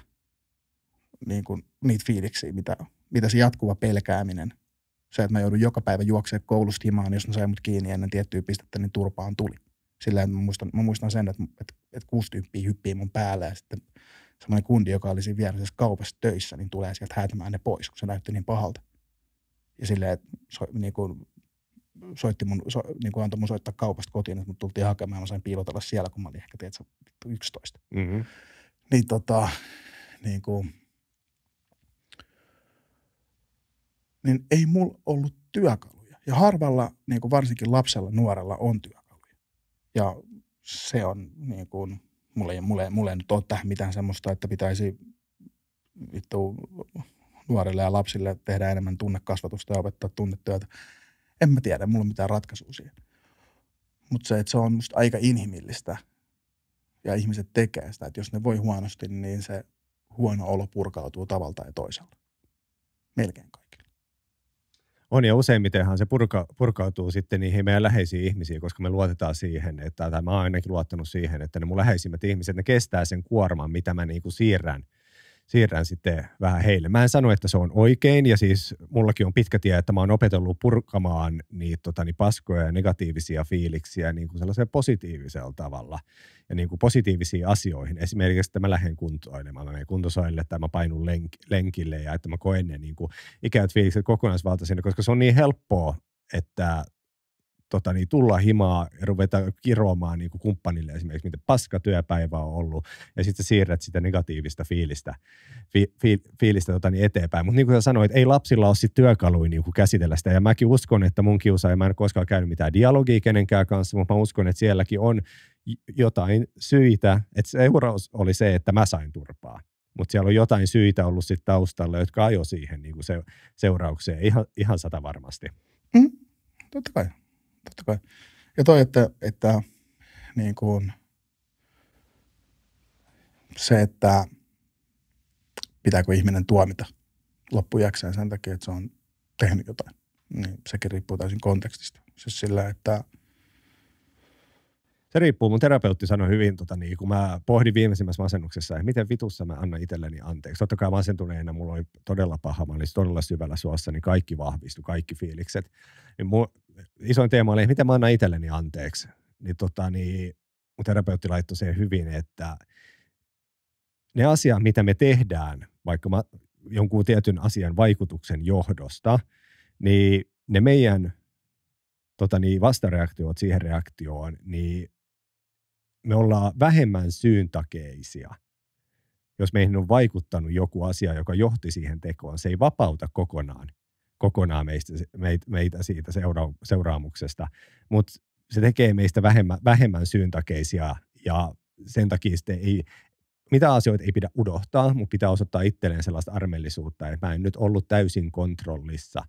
niin kuin niitä fiiliksiä, mitä, mitä se jatkuva pelkääminen, se, että mä joudun joka päivä juoksemaan koulusta himaan, jos ne sai mut kiinni ennen tiettyä pistettä, niin turpaan tuli. Sillä mä muistan, mä muistan sen, että, että, että 60 hyppii mun päälle ja sitten semmoinen kundi, joka oli siinä vieressä kaupassa töissä, niin tulee sieltä häätämään ne pois, kun se näytti niin pahalta. Ja silleen, että se, niin kuin, soitti mun, so, niin kuin antoi mun soittaa kaupasta kotiin, että mut tultiin hakemaan, mä sain piilotella siellä, kun mä olin ehkä, tiedätkö, 11. Mm-hmm. Niin tota, niin kuin, niin ei mulla ollut työkaluja. Ja harvalla, niin kuin varsinkin lapsella, nuorella on työkaluja. Ja se on niin kuin, mulla ei, mulla, ei, mulla ei nyt ole tähän mitään semmoista, että pitäisi vittu nuorille ja lapsille tehdä enemmän tunnekasvatusta ja opettaa tunnetyötä. En mä tiedä, mulla on mitään ratkaisua siihen. Mutta se, että se on musta aika inhimillistä ja ihmiset tekee sitä, että jos ne voi huonosti, niin se huono olo purkautuu tavalla tai toisella. Melkein kaikille. On ja useimmitenhan se purka, purkautuu sitten niihin meidän läheisiin ihmisiin, koska me luotetaan siihen, että, tai mä oon ainakin luottanut siihen, että ne mun läheisimmät ihmiset, ne kestää sen kuorman, mitä mä niinku siirrän – siirrän sitten vähän heille. Mä en sano, että se on oikein ja siis mullakin on pitkä tie, että mä oon opetellut purkamaan niitä tota, niin paskoja ja negatiivisia fiiliksiä niin kuin sellaisella positiivisella tavalla ja niin kuin positiivisiin asioihin. Esimerkiksi, että mä lähden kuntoilemaan, mä menen kuntosalille tai mä painun lenk- lenkille ja että mä koen ne niin kuin ikävät fiilikset kokonaisvaltaisina, koska se on niin helppoa, että tota, niin, tulla himaa ja ruveta kiroamaan niin kuin kumppanille esimerkiksi, miten paska työpäivä on ollut, ja sitten siirrät sitä negatiivista fiilistä, fi, fi, fiilistä tota, niin eteenpäin. Mutta niin kuin sä sanoit, ei lapsilla ole sitten työkaluja niin käsitellä sitä, ja mäkin uskon, että mun kiusaaja, mä en koskaan käynyt mitään dialogia kenenkään kanssa, mutta mä uskon, että sielläkin on jotain syitä, että euros oli se, että mä sain turpaa mutta siellä on jotain syitä ollut sitten taustalla, jotka ajo siihen niin se, seuraukseen ihan, ihan sata varmasti. Mm, totta kai totta kai. Ja toi, että, että niin kuin se, että pitääkö ihminen tuomita loppujäkseen sen takia, että se on tehnyt jotain, niin sekin riippuu täysin kontekstista. Siis sillä, että se riippuu. Mun terapeutti sanoi hyvin, tota, niin, kun mä pohdin viimeisimmässä masennuksessa, että miten vitussa mä annan itselleni anteeksi. Totta kai masentuneena mulla oli todella paha, mä olin todella syvällä suossa, niin kaikki vahvistui, kaikki fiilikset. Niin mu, isoin teema oli, miten mä annan itselleni anteeksi. Niin, tota, niin mun terapeutti laittoi sen hyvin, että ne asiat, mitä me tehdään, vaikka mä, jonkun tietyn asian vaikutuksen johdosta, niin ne meidän tota, niin vastareaktiot siihen reaktioon, niin me ollaan vähemmän syyntakeisia. Jos meihin on vaikuttanut joku asia, joka johti siihen tekoon, se ei vapauta kokonaan kokonaan meistä, meitä siitä seura- seuraamuksesta, mutta se tekee meistä vähemmän, vähemmän syyntakeisia ja sen takia sitten ei, mitä asioita ei pidä udohtaa, mutta pitää osoittaa itselleen sellaista armellisuutta, että mä en nyt ollut täysin kontrollissa,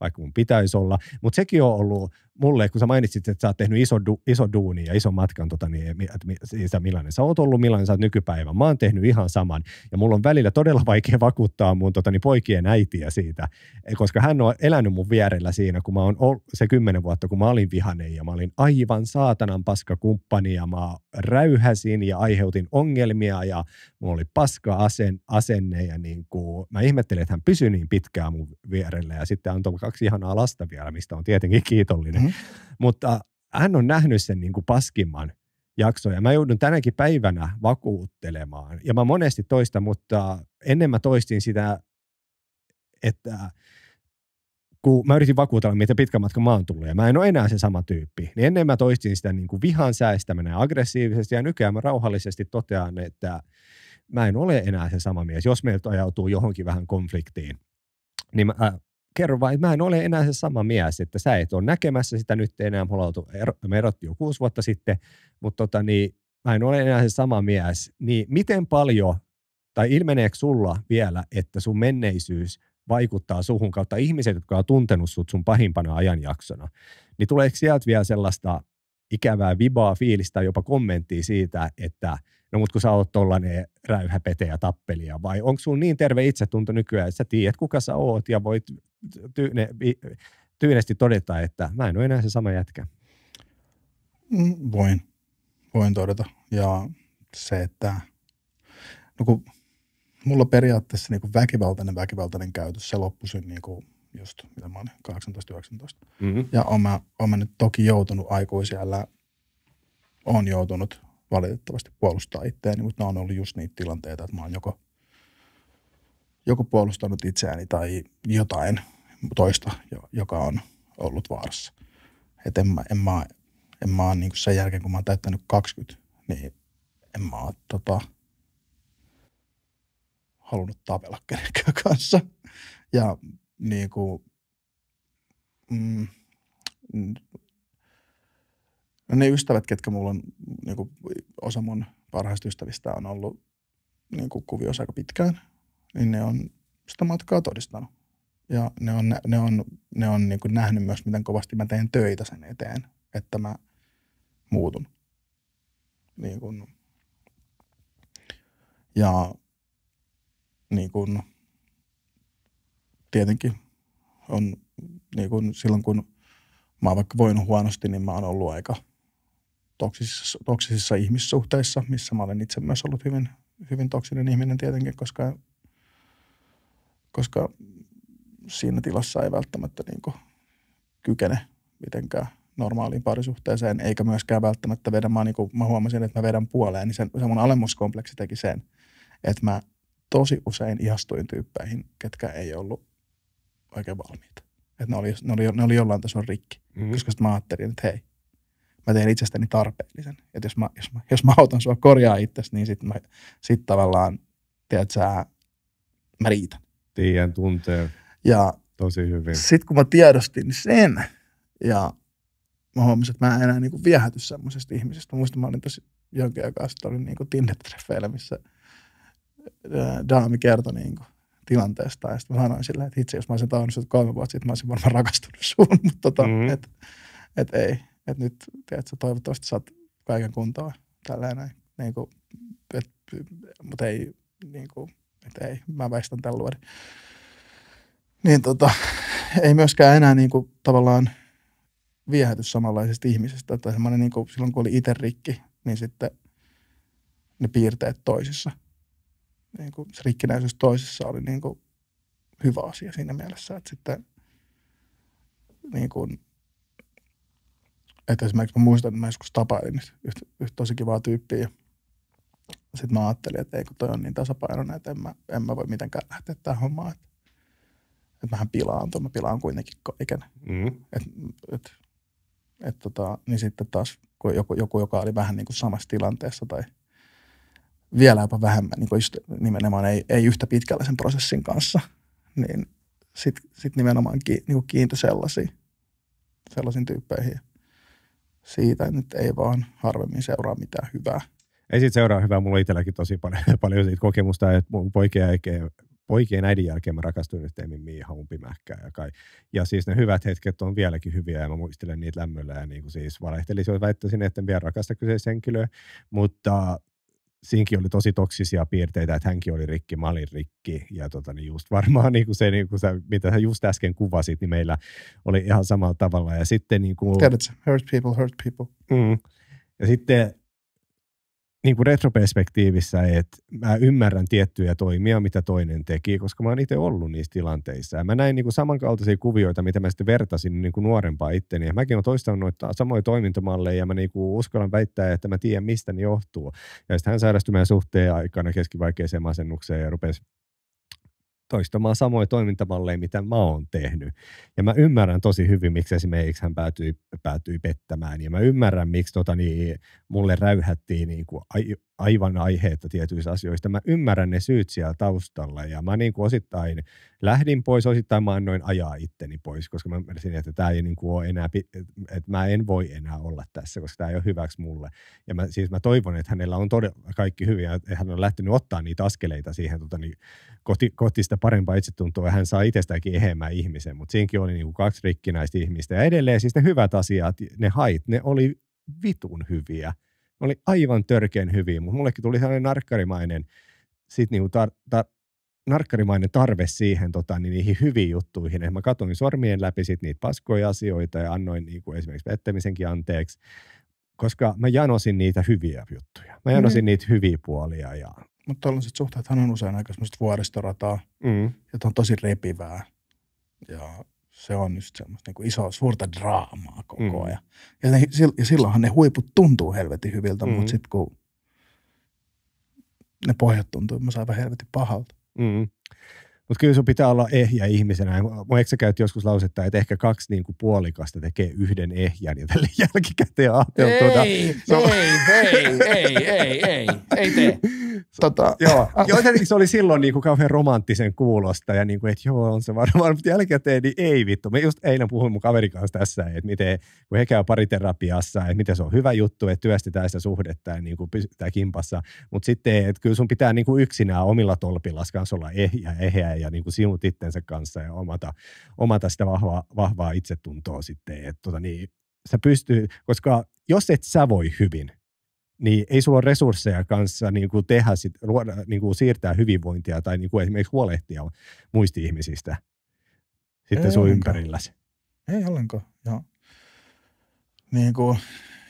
vaikka mun pitäisi olla. Mutta sekin on ollut mulle, kun sä mainitsit, että sä oot tehnyt iso, du, iso duuni ja ison matkan, tota, niin, että siis millainen sä oot ollut, millainen sä oot nykypäivä. Mä oon tehnyt ihan saman. Ja mulla on välillä todella vaikea vakuuttaa mun tota, niin poikien äitiä siitä, e, koska hän on elänyt mun vierellä siinä, kun mä oon se kymmenen vuotta, kun mä olin vihanen ja mä olin aivan saatanan paska kumppani ja mä räyhäsin ja aiheutin ongelmia ja mulla oli paska asen, asenne ja niin kuin, mä ihmettelin, että hän pysyi niin pitkään mun vierellä ja sitten antoi kaksi ihanaa lasta vielä, mistä on tietenkin kiitollinen. Mm-hmm. Mutta hän on nähnyt sen niin kuin paskimman jakson ja mä joudun tänäkin päivänä vakuuttelemaan. Ja mä monesti toista, mutta ennen mä toistin sitä, että kun mä yritin vakuutella, mitä pitkä matka mä oon tullut ja mä en ole enää se sama tyyppi, niin ennen mä toistin sitä niin kuin vihan säästämänä aggressiivisesti ja nykyään mä rauhallisesti totean, että mä en ole enää se sama mies, jos meiltä ajautuu johonkin vähän konfliktiin. Niin mä äh, kerro vaan, mä en ole enää se sama mies, että sä et ole näkemässä sitä nyt enää, me, oltu, me erottiin jo kuusi vuotta sitten, mutta tota, niin, mä en ole enää se sama mies, niin miten paljon tai ilmeneekö sulla vielä, että sun menneisyys vaikuttaa suhun kautta ihmiset, jotka on tuntenut sut sun pahimpana ajanjaksona, niin tuleeko sieltä vielä sellaista ikävää vibaa, fiilistä, jopa kommenttia siitä, että no mut kun sä oot tollanen räyhäpete ja tappelija, vai onko sun niin terve itsetunto nykyään, että sä tiedät kuka sä oot ja voit tyyne, tyynesti todeta, että mä en ole enää se sama jätkä? Mm, voin, voin todeta. Ja se, että no kun mulla periaatteessa niin kuin väkivaltainen väkivaltainen käytös, se loppui niin kuin just, mitä mä olin, 18-19. Mm-hmm. Ja oon mä, oon mä nyt toki joutunut aikuisella, on joutunut valitettavasti puolustaa itseäni, mutta ne on ollut just niitä tilanteita, että mä oon joko, joko puolustanut itseäni tai jotain toista, joka on ollut vaarassa. Että en mä, en mä, en mä niin kuin sen jälkeen, kun mä oon täyttänyt 20, niin en mä oon tota, halunnut tapella kenenkään kanssa. Ja niin kuin, mm, no ne ystävät, ketkä mulla on, niin kuin osa mun parhaista ystävistä on ollut niin kuin kuviossa aika pitkään, niin ne on sitä matkaa todistanut. Ja ne on, ne on, ne on niin kuin nähnyt myös, miten kovasti mä teen töitä sen eteen, että mä muutun. Niin kuin, ja niin kuin, tietenkin on niin kuin silloin, kun mä oon vaikka voinut huonosti, niin mä oon ollut aika toksisissa, toksisissa ihmissuhteissa, missä mä olen itse myös ollut hyvin, hyvin toksinen ihminen tietenkin, koska, koska siinä tilassa ei välttämättä niin kuin kykene mitenkään normaaliin parisuhteeseen, eikä myöskään välttämättä vedä. Mä, niin kun mä huomasin, että mä vedän puoleen, niin sen, se mun alemmuskompleksi teki sen, että mä tosi usein ihastuin tyyppeihin, ketkä ei ollut oikein valmiita. Et ne, oli, ne, oli, ne oli jollain tasolla rikki, mm. koska sitten mä ajattelin, että hei, mä teen itsestäni tarpeellisen. Että jos mä, jos, mä, jos mä autan sua korjaa itsestä, niin sitten sit tavallaan, tiedät sä, mä riitän. Tiedän tunteen ja tosi hyvin. Sitten kun mä tiedostin sen ja mä huomasin, että mä en enää niinku viehäty semmoisesta ihmisestä. Mä muistan, mä olin tosi jonkin aikaa sitten olin niinku Tinder-treffeillä, missä ää, äh, Daami kertoi niinku, tilanteesta. Ja sitten mä sanoin silleen, että itse jos mä olisin tavannut sinut kolme vuotta sitten, mä olisin varmaan rakastunut suhun, mutta tota, mm-hmm. et, et ei. Että nyt, tiedätkö, toivottavasti saat kaiken kuntoon tälleen näin. Niin kuin, et, mutta ei, niin kuin, et ei, mä väistän tämän luoden. Niin tota, ei myöskään enää niin kuin, tavallaan viehäty samanlaisesta ihmisestä. Tai semmoinen, niin kuin, silloin kun oli itse rikki, niin sitten ne piirteet toisissa – niin kuin se rikkinäisyys toisessa oli niin kuin hyvä asia siinä mielessä, että sitten niin kuin, että esimerkiksi mä muistan, että mä joskus tapailin yhtä, yhtä tosi kivaa tyyppiä. Sitten mä ajattelin, että ei kun toi on niin tasapainoinen, että en mä, en mä voi mitenkään lähteä tähän hommaan. Että, että mähän pilaan tuon, mä pilaan kuitenkin kaiken. Mm. Et, et, et, tota, niin sitten taas kun joku, joku, joka oli vähän niin kuin samassa tilanteessa tai – vielä jopa vähemmän, niin kuin just nimenomaan ei, ei yhtä pitkällä sen prosessin kanssa, niin sitten sit nimenomaan ki, niin kuin sellaisiin, sellaisiin tyyppeihin. Siitä nyt ei vaan harvemmin seuraa mitään hyvää. Ei siitä seuraa hyvää. Mulla itselläkin tosi paljon, paljon siitä kokemusta, että mun poikien jälkeen, poikien äidin jälkeen mä rakastuin yhteen Miiha umpimähkään. Ja, kai. ja siis ne hyvät hetket on vieläkin hyviä ja mä muistelen niitä lämmöllä. Ja niin kuin siis valehtelisin, että väittäisin, että en vielä rakasta kyseistä henkilöä. Mutta siinkin oli tosi toksisia piirteitä, että hänkin oli rikki, mä olin rikki. Ja tota, niin just varmaan niin kuin se, niin kuin sä, mitä sä just äsken kuvasit, niin meillä oli ihan samalla tavalla. Ja sitten niin kuin... hurt people, hurt people. Mm. Ja sitten niin kuin retroperspektiivissä, että mä ymmärrän tiettyjä toimia, mitä toinen teki, koska mä oon itse ollut niissä tilanteissa. Ja mä näin niin kuin samankaltaisia kuvioita, mitä mä sitten vertasin niin kuin nuorempaa itteni. Ja mäkin olen toistanut noita samoja toimintamalleja, ja mä niin kuin uskallan väittää, että mä tiedän, mistä ne johtuu. Ja sitten hän sairastui meidän suhteen aikana keskivaikeeseen masennukseen ja rupesi toistamaan samoja toimintamalleja, mitä mä oon tehnyt. Ja mä ymmärrän tosi hyvin, miksi esimerkiksi hän päätyi, päätyi pettämään. Ja mä ymmärrän, miksi tota, niin, mulle räyhättiin niin kuin aivan aiheetta tietyissä asioista. Mä ymmärrän ne syyt siellä taustalla. Ja mä niin kuin osittain lähdin pois, osittain mä annoin ajaa itteni pois, koska mä mersin, että tämä ei niin kuin ole enää, että mä en voi enää olla tässä, koska tämä ei ole hyväksi mulle. Ja mä, siis mä toivon, että hänellä on todella kaikki hyviä, että hän on lähtenyt ottaa niitä askeleita siihen tota, niin, kohti, kohti, sitä parempaa itsetuntoa, ja hän saa itsestäänkin ehemmän ihmisen, mutta siinäkin oli niin kuin kaksi rikkinäistä ihmistä. Ja edelleen siis ne hyvät asiat, ne hait, ne oli vitun hyviä. Ne oli aivan törkeen hyviä, mutta mullekin tuli sellainen narkkarimainen sitten niinku tar- tar- narkkarimainen tarve siihen tota, niin niihin hyviin juttuihin. Et mä katsoin niin sormien läpi sit niitä paskoja asioita ja annoin niin kuin esimerkiksi pettämisenkin anteeksi, koska mä janosin niitä hyviä juttuja. Mä janosin mm. niitä hyviä puolia. Ja... Mutta tällaiset suhteethan on usein aika semmoista vuoristorataa, mm. jota on tosi repivää. Ja se on just semmoista niin kuin isoa, suurta draamaa koko mm. ajan. Mm. Ja, ne, ja silloinhan ne huiput tuntuu helvetin hyviltä, mm. mutta sitten kun ne pohjat tuntuu, mä saan vähän helvetin pahalta. Mm. Mutta kyllä sun pitää olla ehjä ihmisenä. Eikö sä käyt joskus lausetta, että ehkä kaksi niin kuin puolikasta tekee yhden ehjän ja tälle jälkikäteen ajateltuna. Ei, no. ei, ei, ei, ei, ei, ei tee. Tota. Joo, joo se oli silloin niin kuin kauhean romanttisen kuulosta ja niin kuin, että joo, on se varmaan, mutta jälkikäteen niin ei vittu. Me just eilen puhuin mun kaverin kanssa tässä, että miten, kun he käy pariterapiassa, että miten se on hyvä juttu, että työstetään sitä suhdetta ja niin kuin pysytään kimpassa. Mutta sitten, että kyllä sun pitää niin kuin yksinään omilla tolpillas kanssa olla ehjä, ehjä itselleen ja niin kuin sinut itsensä kanssa ja omata, omata sitä vahvaa, vahvaa itsetuntoa sitten. Et, tota, niin, sä pystyy, koska jos et sä voi hyvin, niin ei sulla ole resursseja kanssa niin kuin tehdä sit, luoda, niin kuin siirtää hyvinvointia tai niin kuin esimerkiksi huolehtia muista ihmisistä sitten ei sun ollenkaan. ympärilläsi. Ei ollenkaan, joo. Niin kuin,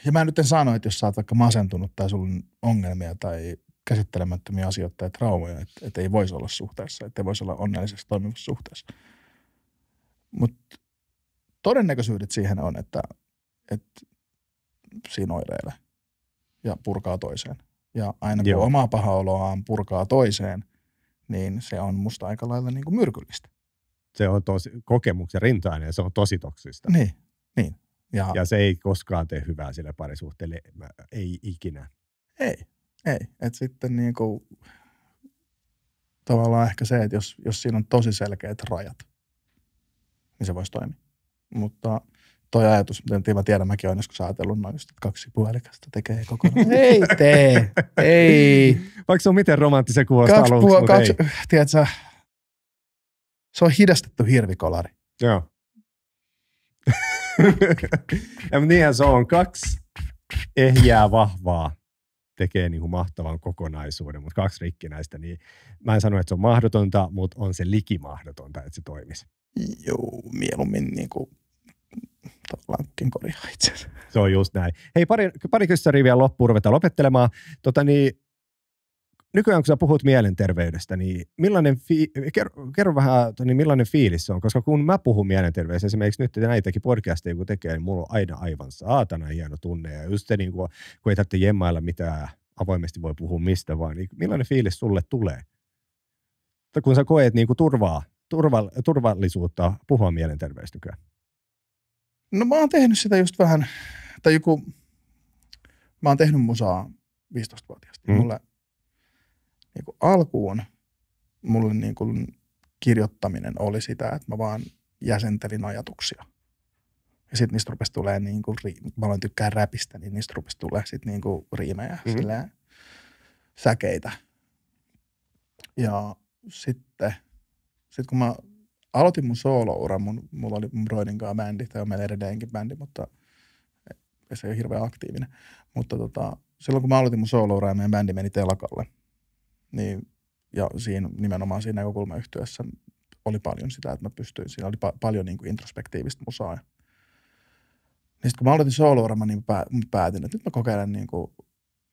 ja mä nyt en sano, että jos sä oot vaikka masentunut tai sulla on ongelmia tai käsittelemättömiä asioita ja traumoja, että et ei voisi olla suhteessa, että ei voisi olla onnellisessa toimivassa suhteessa. Mutta todennäköisyydet siihen on, että, että siinä oireilee ja purkaa toiseen. Ja aina kun Joo. omaa paha oloaan purkaa toiseen, niin se on musta aika lailla niin kuin myrkyllistä. Se on tosi, kokemuksen rintainen ja se on tosi toksista. Niin, niin. Ja, ja se ei koskaan tee hyvää sille parisuhteelle, ei ikinä. Ei, ei, et sitten niin kuin, tavallaan ehkä se, että jos, jos siinä on tosi selkeät rajat, niin se voisi toimia. Mutta toi ajatus, miten mä tiedän, mäkin olen joskus ajatellut noin just, että kaksi puolikasta tekee kokonaan. ei tee, ei. Vaikka se on miten romanttisen kuulosta kaksi aluksi, kaksi, ei. Tiedätkö, se on hidastettu hirvikolari. Joo. ja niinhän se on, kaksi ehjää vahvaa tekee niin kuin mahtavan kokonaisuuden, mutta kaksi rikkinäistä, niin mä en sano, että se on mahdotonta, mutta on se likimahdotonta, että se toimisi. Joo, mieluummin niin kuin lankin korjaa itse. Se on just näin. Hei, pari, pari kyssäriä vielä loppuun ruvetaan lopettelemaan. Tota niin, nykyään kun sä puhut mielenterveydestä, niin millainen fi- kerro, kerro vähän, niin millainen fiilis se on, koska kun mä puhun mielenterveydestä, esimerkiksi nyt näitäkin podcasteja kun tekee, niin mulla on aina aivan saatana hieno tunne, ja just se, niin kun, kun ei tarvitse jemmailla mitään, avoimesti voi puhua mistä vaan, niin millainen fiilis sulle tulee? tai Kun sä koet niin kuin turvaa, turva, turvallisuutta puhua mielenterveydestä No mä oon tehnyt sitä just vähän, tai joku, mä oon tehnyt musaa 15 vuotiaasti Mm. Mulle niin kuin alkuun mulle niin kuin kirjoittaminen oli sitä, että mä vaan jäsentelin ajatuksia. Ja sitten niistä rupesi tulee, niin kuin, mä olen tykkään räpistä, niin niistä rupesi tulee sit niin kuin riimejä, mm-hmm. silleen, säkeitä. Ja sitten, sit kun mä aloitin mun soolouran, mun, mulla oli mun broidin kanssa bändi, tai on meillä edelleenkin bändi, mutta se ei ole hirveän aktiivinen. Mutta tota, silloin kun mä aloitin mun soolouraa meidän bändi meni telakalle, niin, ja siinä, nimenomaan siinä näkökulmayhtiössä oli paljon sitä, että mä pystyin, siinä oli pa- paljon niin kuin introspektiivista musaa. Ja niin sitten kun mä aloitin soolouraman, niin mä päätin, että nyt mä kokeilen, niin kuin,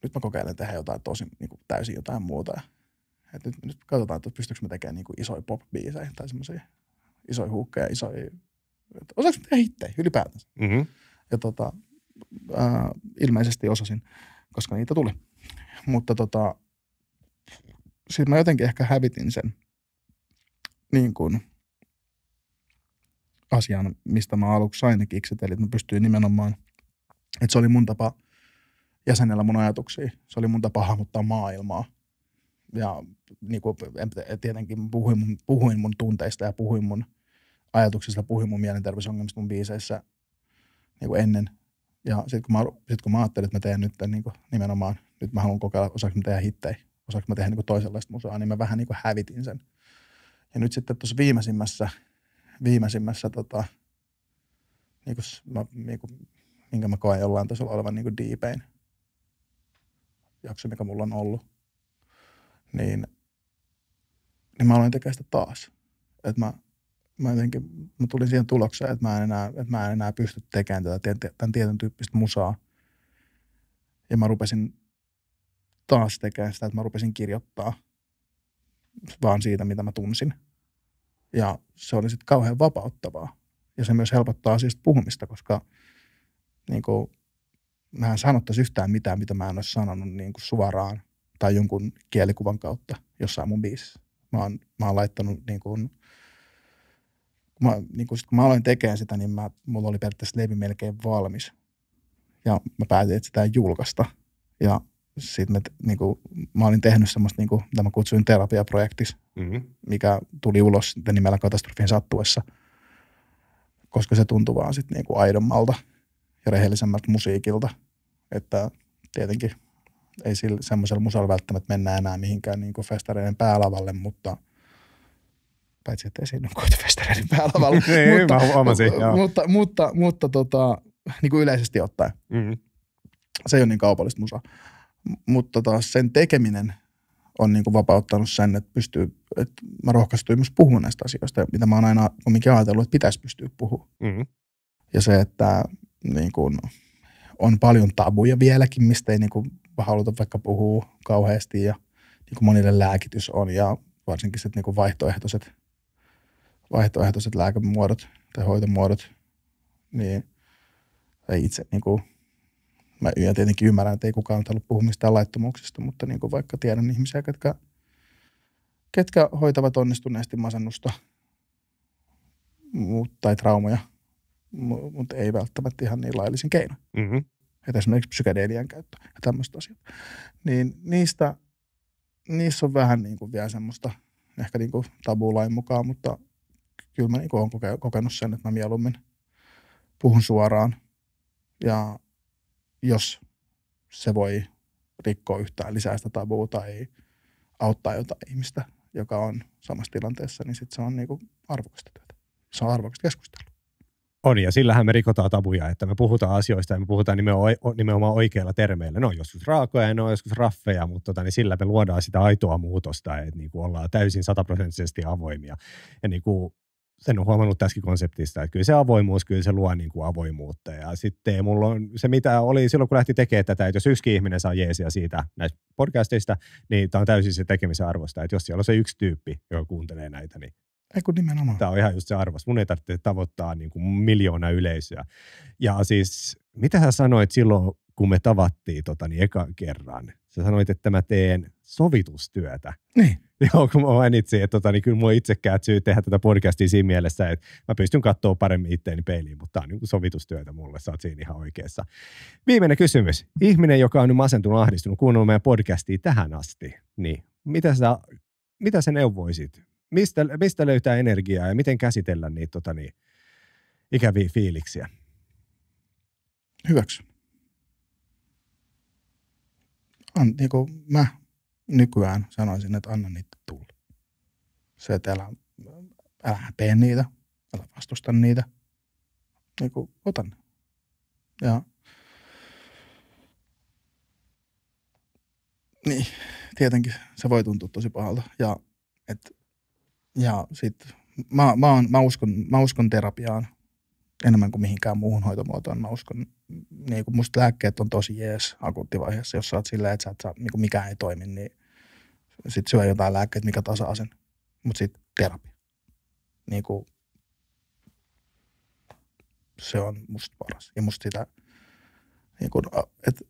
nyt mä kokeilen tehdä jotain tosi niin kuin, täysin jotain muuta. Et nyt, nyt katsotaan, että pystyykö mä tekemään niin kuin, isoja pop-biisejä tai semmoisia isoja huukkeja, isoja... Osaanko mä tehdä hittejä ylipäätänsä? Mm-hmm. Ja tota, ää, ilmeisesti osasin, koska niitä tuli. Mutta tota, sitten siis mä jotenkin ehkä hävitin sen niin kuin asian, mistä mä aluksi sain ne kikset. Eli mä pystyin nimenomaan, että se oli mun tapa jäsenellä mun ajatuksia. Se oli mun tapa hahmottaa maailmaa. Ja niin kuin, tietenkin puhuin mun, puhuin mun tunteista ja puhuin mun ajatuksista, puhuin mun mielenterveysongelmista mun biiseissä niin kuin ennen. Ja sitten kun, sit kun mä ajattelin, että mä teen nyt niin kuin, nimenomaan, nyt mä haluan kokeilla, osaanko mä tehdä hittejä osaanko mä tehdä niin toisenlaista musaa, niin mä vähän niin hävitin sen. Ja nyt sitten tuossa viimeisimmässä, viimeisimmässä tota, niin kuin mä, niin kuin, minkä mä koen jollain tasolla olevan niin diipein jakso, mikä mulla on ollut, niin, niin mä aloin tekemään sitä taas. Että mä, mä jotenkin, mä tulin siihen tulokseen, että mä en enää, että mä en enää pysty tekemään tätä, tämän tietyn tyyppistä musaa. Ja mä rupesin taas tekemään sitä, että mä rupesin kirjoittaa vaan siitä, mitä mä tunsin. Ja se oli sitten kauhean vapauttavaa. Ja se myös helpottaa asiasta puhumista, koska niin kuin, mä en sanottaisi yhtään mitään, mitä mä en olisi sanonut niin kuin suoraan tai jonkun kielikuvan kautta jossain mun biisissä. Mä oon, mä oon laittanut niin kuin, kun mä, niin kuin kun mä aloin tekemään sitä, niin mä, mulla oli periaatteessa levi melkein valmis. Ja mä päätin, että sitä ei julkaista. Ja sitten niin kuin, mä olin tehnyt semmoista, niin kuin, mitä mä kutsuin terapiaprojektiksi, mm-hmm. mikä tuli ulos sitten nimellä katastrofin sattuessa, koska se tuntui vaan sitten niin kuin aidommalta ja rehellisemmältä musiikilta, että tietenkin ei sillä, semmoisella musalla välttämättä mennä enää mihinkään niin kuin festareiden päälavalle, mutta paitsi että esiinnyn kohti festareiden päälavalle. Niin, mutta, mä huomasin, mutta, mutta, mutta, mutta tota, niin kuin yleisesti ottaen. Mm-hmm. Se ei ole niin kaupallista musaa mutta taas sen tekeminen on niin kuin vapauttanut sen, että pystyy, että mä rohkaistuin myös puhumaan näistä asioista, mitä mä oon aina kumminkin ajatellut, että pitäisi pystyä puhumaan. Mm-hmm. Ja se, että niin kuin, on paljon tabuja vieläkin, mistä ei niin kuin, haluta vaikka puhua kauheasti ja niin kuin monille lääkitys on ja varsinkin sit niin kuin vaihtoehtoiset, vaihtoehtoiset lääkemuodot tai hoitomuodot, niin ei itse niin kuin, mä ja tietenkin ymmärrän, että ei kukaan halua puhua mistään laittomuuksista, mutta niin kuin vaikka tiedän ihmisiä, ketkä, ketkä hoitavat onnistuneesti masennusta tai traumoja, mutta ei välttämättä ihan niin laillisin keino, Mm-hmm. Että esimerkiksi psykedelian käyttö ja tämmöistä asiat. Niin niistä, niissä on vähän niin kuin vielä semmoista, ehkä niin kuin tabulain mukaan, mutta kyllä mä niin kuin olen kokenut sen, että mä mieluummin puhun suoraan ja jos se voi rikkoa yhtään lisää sitä tabua tai auttaa jotain ihmistä, joka on samassa tilanteessa, niin sit se on niinku arvokasta työtä. Se on arvokasta keskustelua. On, ja sillähän me rikotaan tabuja, että me puhutaan asioista ja me puhutaan nimenomaan oikeilla termeillä. Ne on joskus raakoja ja ne on joskus raffeja, mutta tota, niin sillä me luodaan sitä aitoa muutosta, että niin kuin ollaan täysin sataprosenttisesti avoimia. Ja niin kuin sen on huomannut tässäkin konseptista, että kyllä se avoimuus, kyllä se luo niin kuin avoimuutta. Ja sitten mulla on se, mitä oli silloin, kun lähti tekemään tätä, että jos yksi ihminen saa jeesia siitä näistä podcasteista, niin tämä on täysin se tekemisen arvosta. Että jos siellä on se yksi tyyppi, joka kuuntelee näitä, niin ei kun nimenomaan. Tämä on ihan just se arvos. Mun ei tarvitse tavoittaa niin kuin miljoona yleisöä. Ja siis, mitä sä sanoit silloin kun me tavattiin tota, niin ekan kerran, sä sanoit, että mä teen sovitustyötä. Niin. Joo, kun mä mainitsin, että tota, niin kyllä mua itsekään syy tehdä tätä podcastia siinä mielessä, että mä pystyn katsoa paremmin itteeni peiliin, mutta tämä on niin sovitustyötä mulle, sä oot siinä ihan oikeassa. Viimeinen kysymys. Ihminen, joka on nyt masentunut, ahdistunut, kuunnellut meidän podcastia tähän asti, niin mitä sä, mitä sä neuvoisit? Mistä, mistä löytää energiaa ja miten käsitellä niitä tota, niin, ikäviä fiiliksiä? Hyväksy an, niin kuin mä nykyään sanoisin, että anna niitä tulla. Se, että älä, älä tee niitä, älä vastusta niitä, niin kuin ota ne. Ja niin, tietenkin se voi tuntua tosi pahalta. Ja, et, ja sit, mä, mä, on, mä, uskon, mä uskon terapiaan enemmän kuin mihinkään muuhun hoitomuotoon. Mä uskon niin kuin musta lääkkeet on tosi jees akuuttivaiheessa, jos sä oot silleen, että sä et saa, niin kuin mikään ei toimi, niin sit syö jotain lääkkeet, mikä tasaa sen. Mut sit terapia. Niin kuin, se on musta paras. Ja musta sitä, niin kuin, et,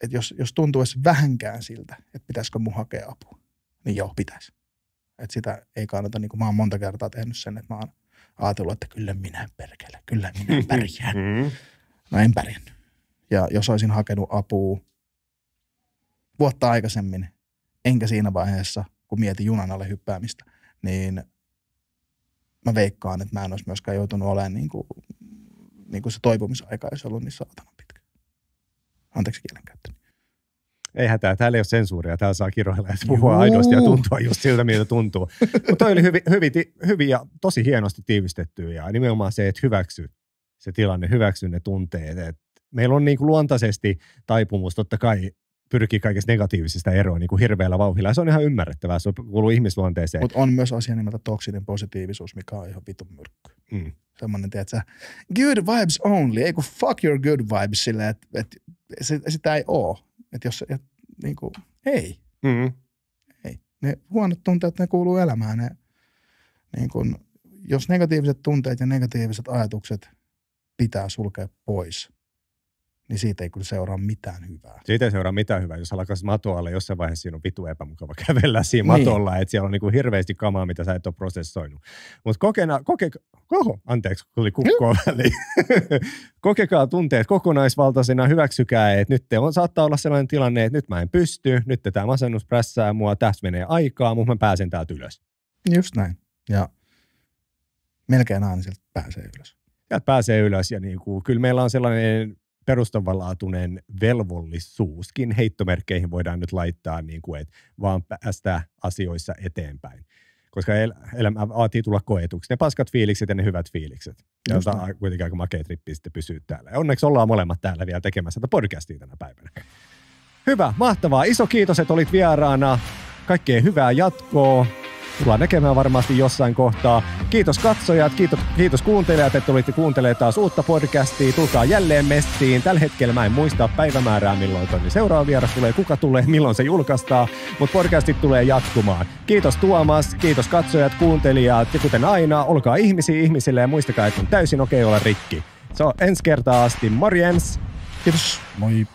et jos, jos tuntuu edes vähänkään siltä, että pitäisikö mun hakea apua, niin joo, pitäisi. Et sitä ei kannata, niin kuin mä oon monta kertaa tehnyt sen, että mä oon ajatellut, että kyllä minä perkele, kyllä minä pärjään. Mm-hmm no en pärjännyt. Ja jos olisin hakenut apua vuotta aikaisemmin, enkä siinä vaiheessa, kun mietin junan alle hyppäämistä, niin mä veikkaan, että mä en olisi myöskään joutunut olemaan niin kuin, niin kuin se toipumisaika olisi ollut niin saatana pitkä. Anteeksi kielenkäyttö. Ei hätää, täällä ei ole sensuuria, täällä saa kiroilla ja puhua aidosti ja tuntua just siltä, miltä tuntuu. Mutta toi oli hyvin, hyvin, hyvin ja tosi hienosti tiivistetty ja nimenomaan se, että hyväksyt se tilanne, hyväksy ne tunteet. Et meillä on niin kuin luontaisesti taipumus totta kai pyrkii kaikesta negatiivisesta eroon niin kuin hirveällä vauhilla. Se on ihan ymmärrettävää, se kuuluu ihmisluonteeseen. Mutta on myös asia nimeltä toksinen positiivisuus, mikä on ihan vitun myrkky. Mm. Semmoinen, tiedätkö, good vibes only, ei kun fuck your good vibes sillä, että et, se, sitä ei oo. Että jos, et, niin kuin, ei. Mm. Ei. Ne huonot tunteet, ne kuuluu elämään. Ne, niin kuin, jos negatiiviset tunteet ja negatiiviset ajatukset – pitää sulkea pois, niin siitä ei kyllä seuraa mitään hyvää. Siitä ei seuraa mitään hyvää. Jos alkaa matoalle jossain vaiheessa siinä on vitu epämukava kävellä siinä niin. matolla, että siellä on niin kuin hirveästi kamaa, mitä sä et ole prosessoinut. Mutta kokena, koke, koho, anteeksi, tuli niin. kukkoa väliin. Kokekaa tunteet kokonaisvaltaisena, hyväksykää, että nyt te on, saattaa olla sellainen tilanne, että nyt mä en pysty, nyt tämä masennus prässää mua, tässä menee aikaa, mutta mä pääsen täältä ylös. Just näin. Ja melkein aina sieltä pääsee ylös sieltä pääsee ylös ja niin kuin, kyllä meillä on sellainen perustavanlaatuinen velvollisuuskin heittomerkkeihin voidaan nyt laittaa, niin kuin, että vaan päästä asioissa eteenpäin. Koska el- elämä vaatii tulla koetuksi. Ne paskat fiilikset ja ne hyvät fiilikset. Ja on tota, kuitenkin aika makea trippi sitten pysyä täällä. Ja onneksi ollaan molemmat täällä vielä tekemässä tätä podcastia tänä päivänä. Hyvä, mahtavaa. Iso kiitos, että olit vieraana. Kaikkea hyvää jatkoa tullaan näkemään varmasti jossain kohtaa. Kiitos katsojat, kiitos, kiitos kuuntelijat, että tulitte kuuntelemaan taas uutta podcastia. Tulkaa jälleen mestiin. Tällä hetkellä mä en muista päivämäärää, milloin toi seuraava vieras tulee, kuka tulee, milloin se julkaistaan, mutta podcastit tulee jatkumaan. Kiitos Tuomas, kiitos katsojat, kuuntelijat ja kuten aina, olkaa ihmisiä ihmisille ja muistakaa, että on täysin okei okay olla rikki. Se so, on ensi kertaa asti. Morjens! Kiitos. Moi.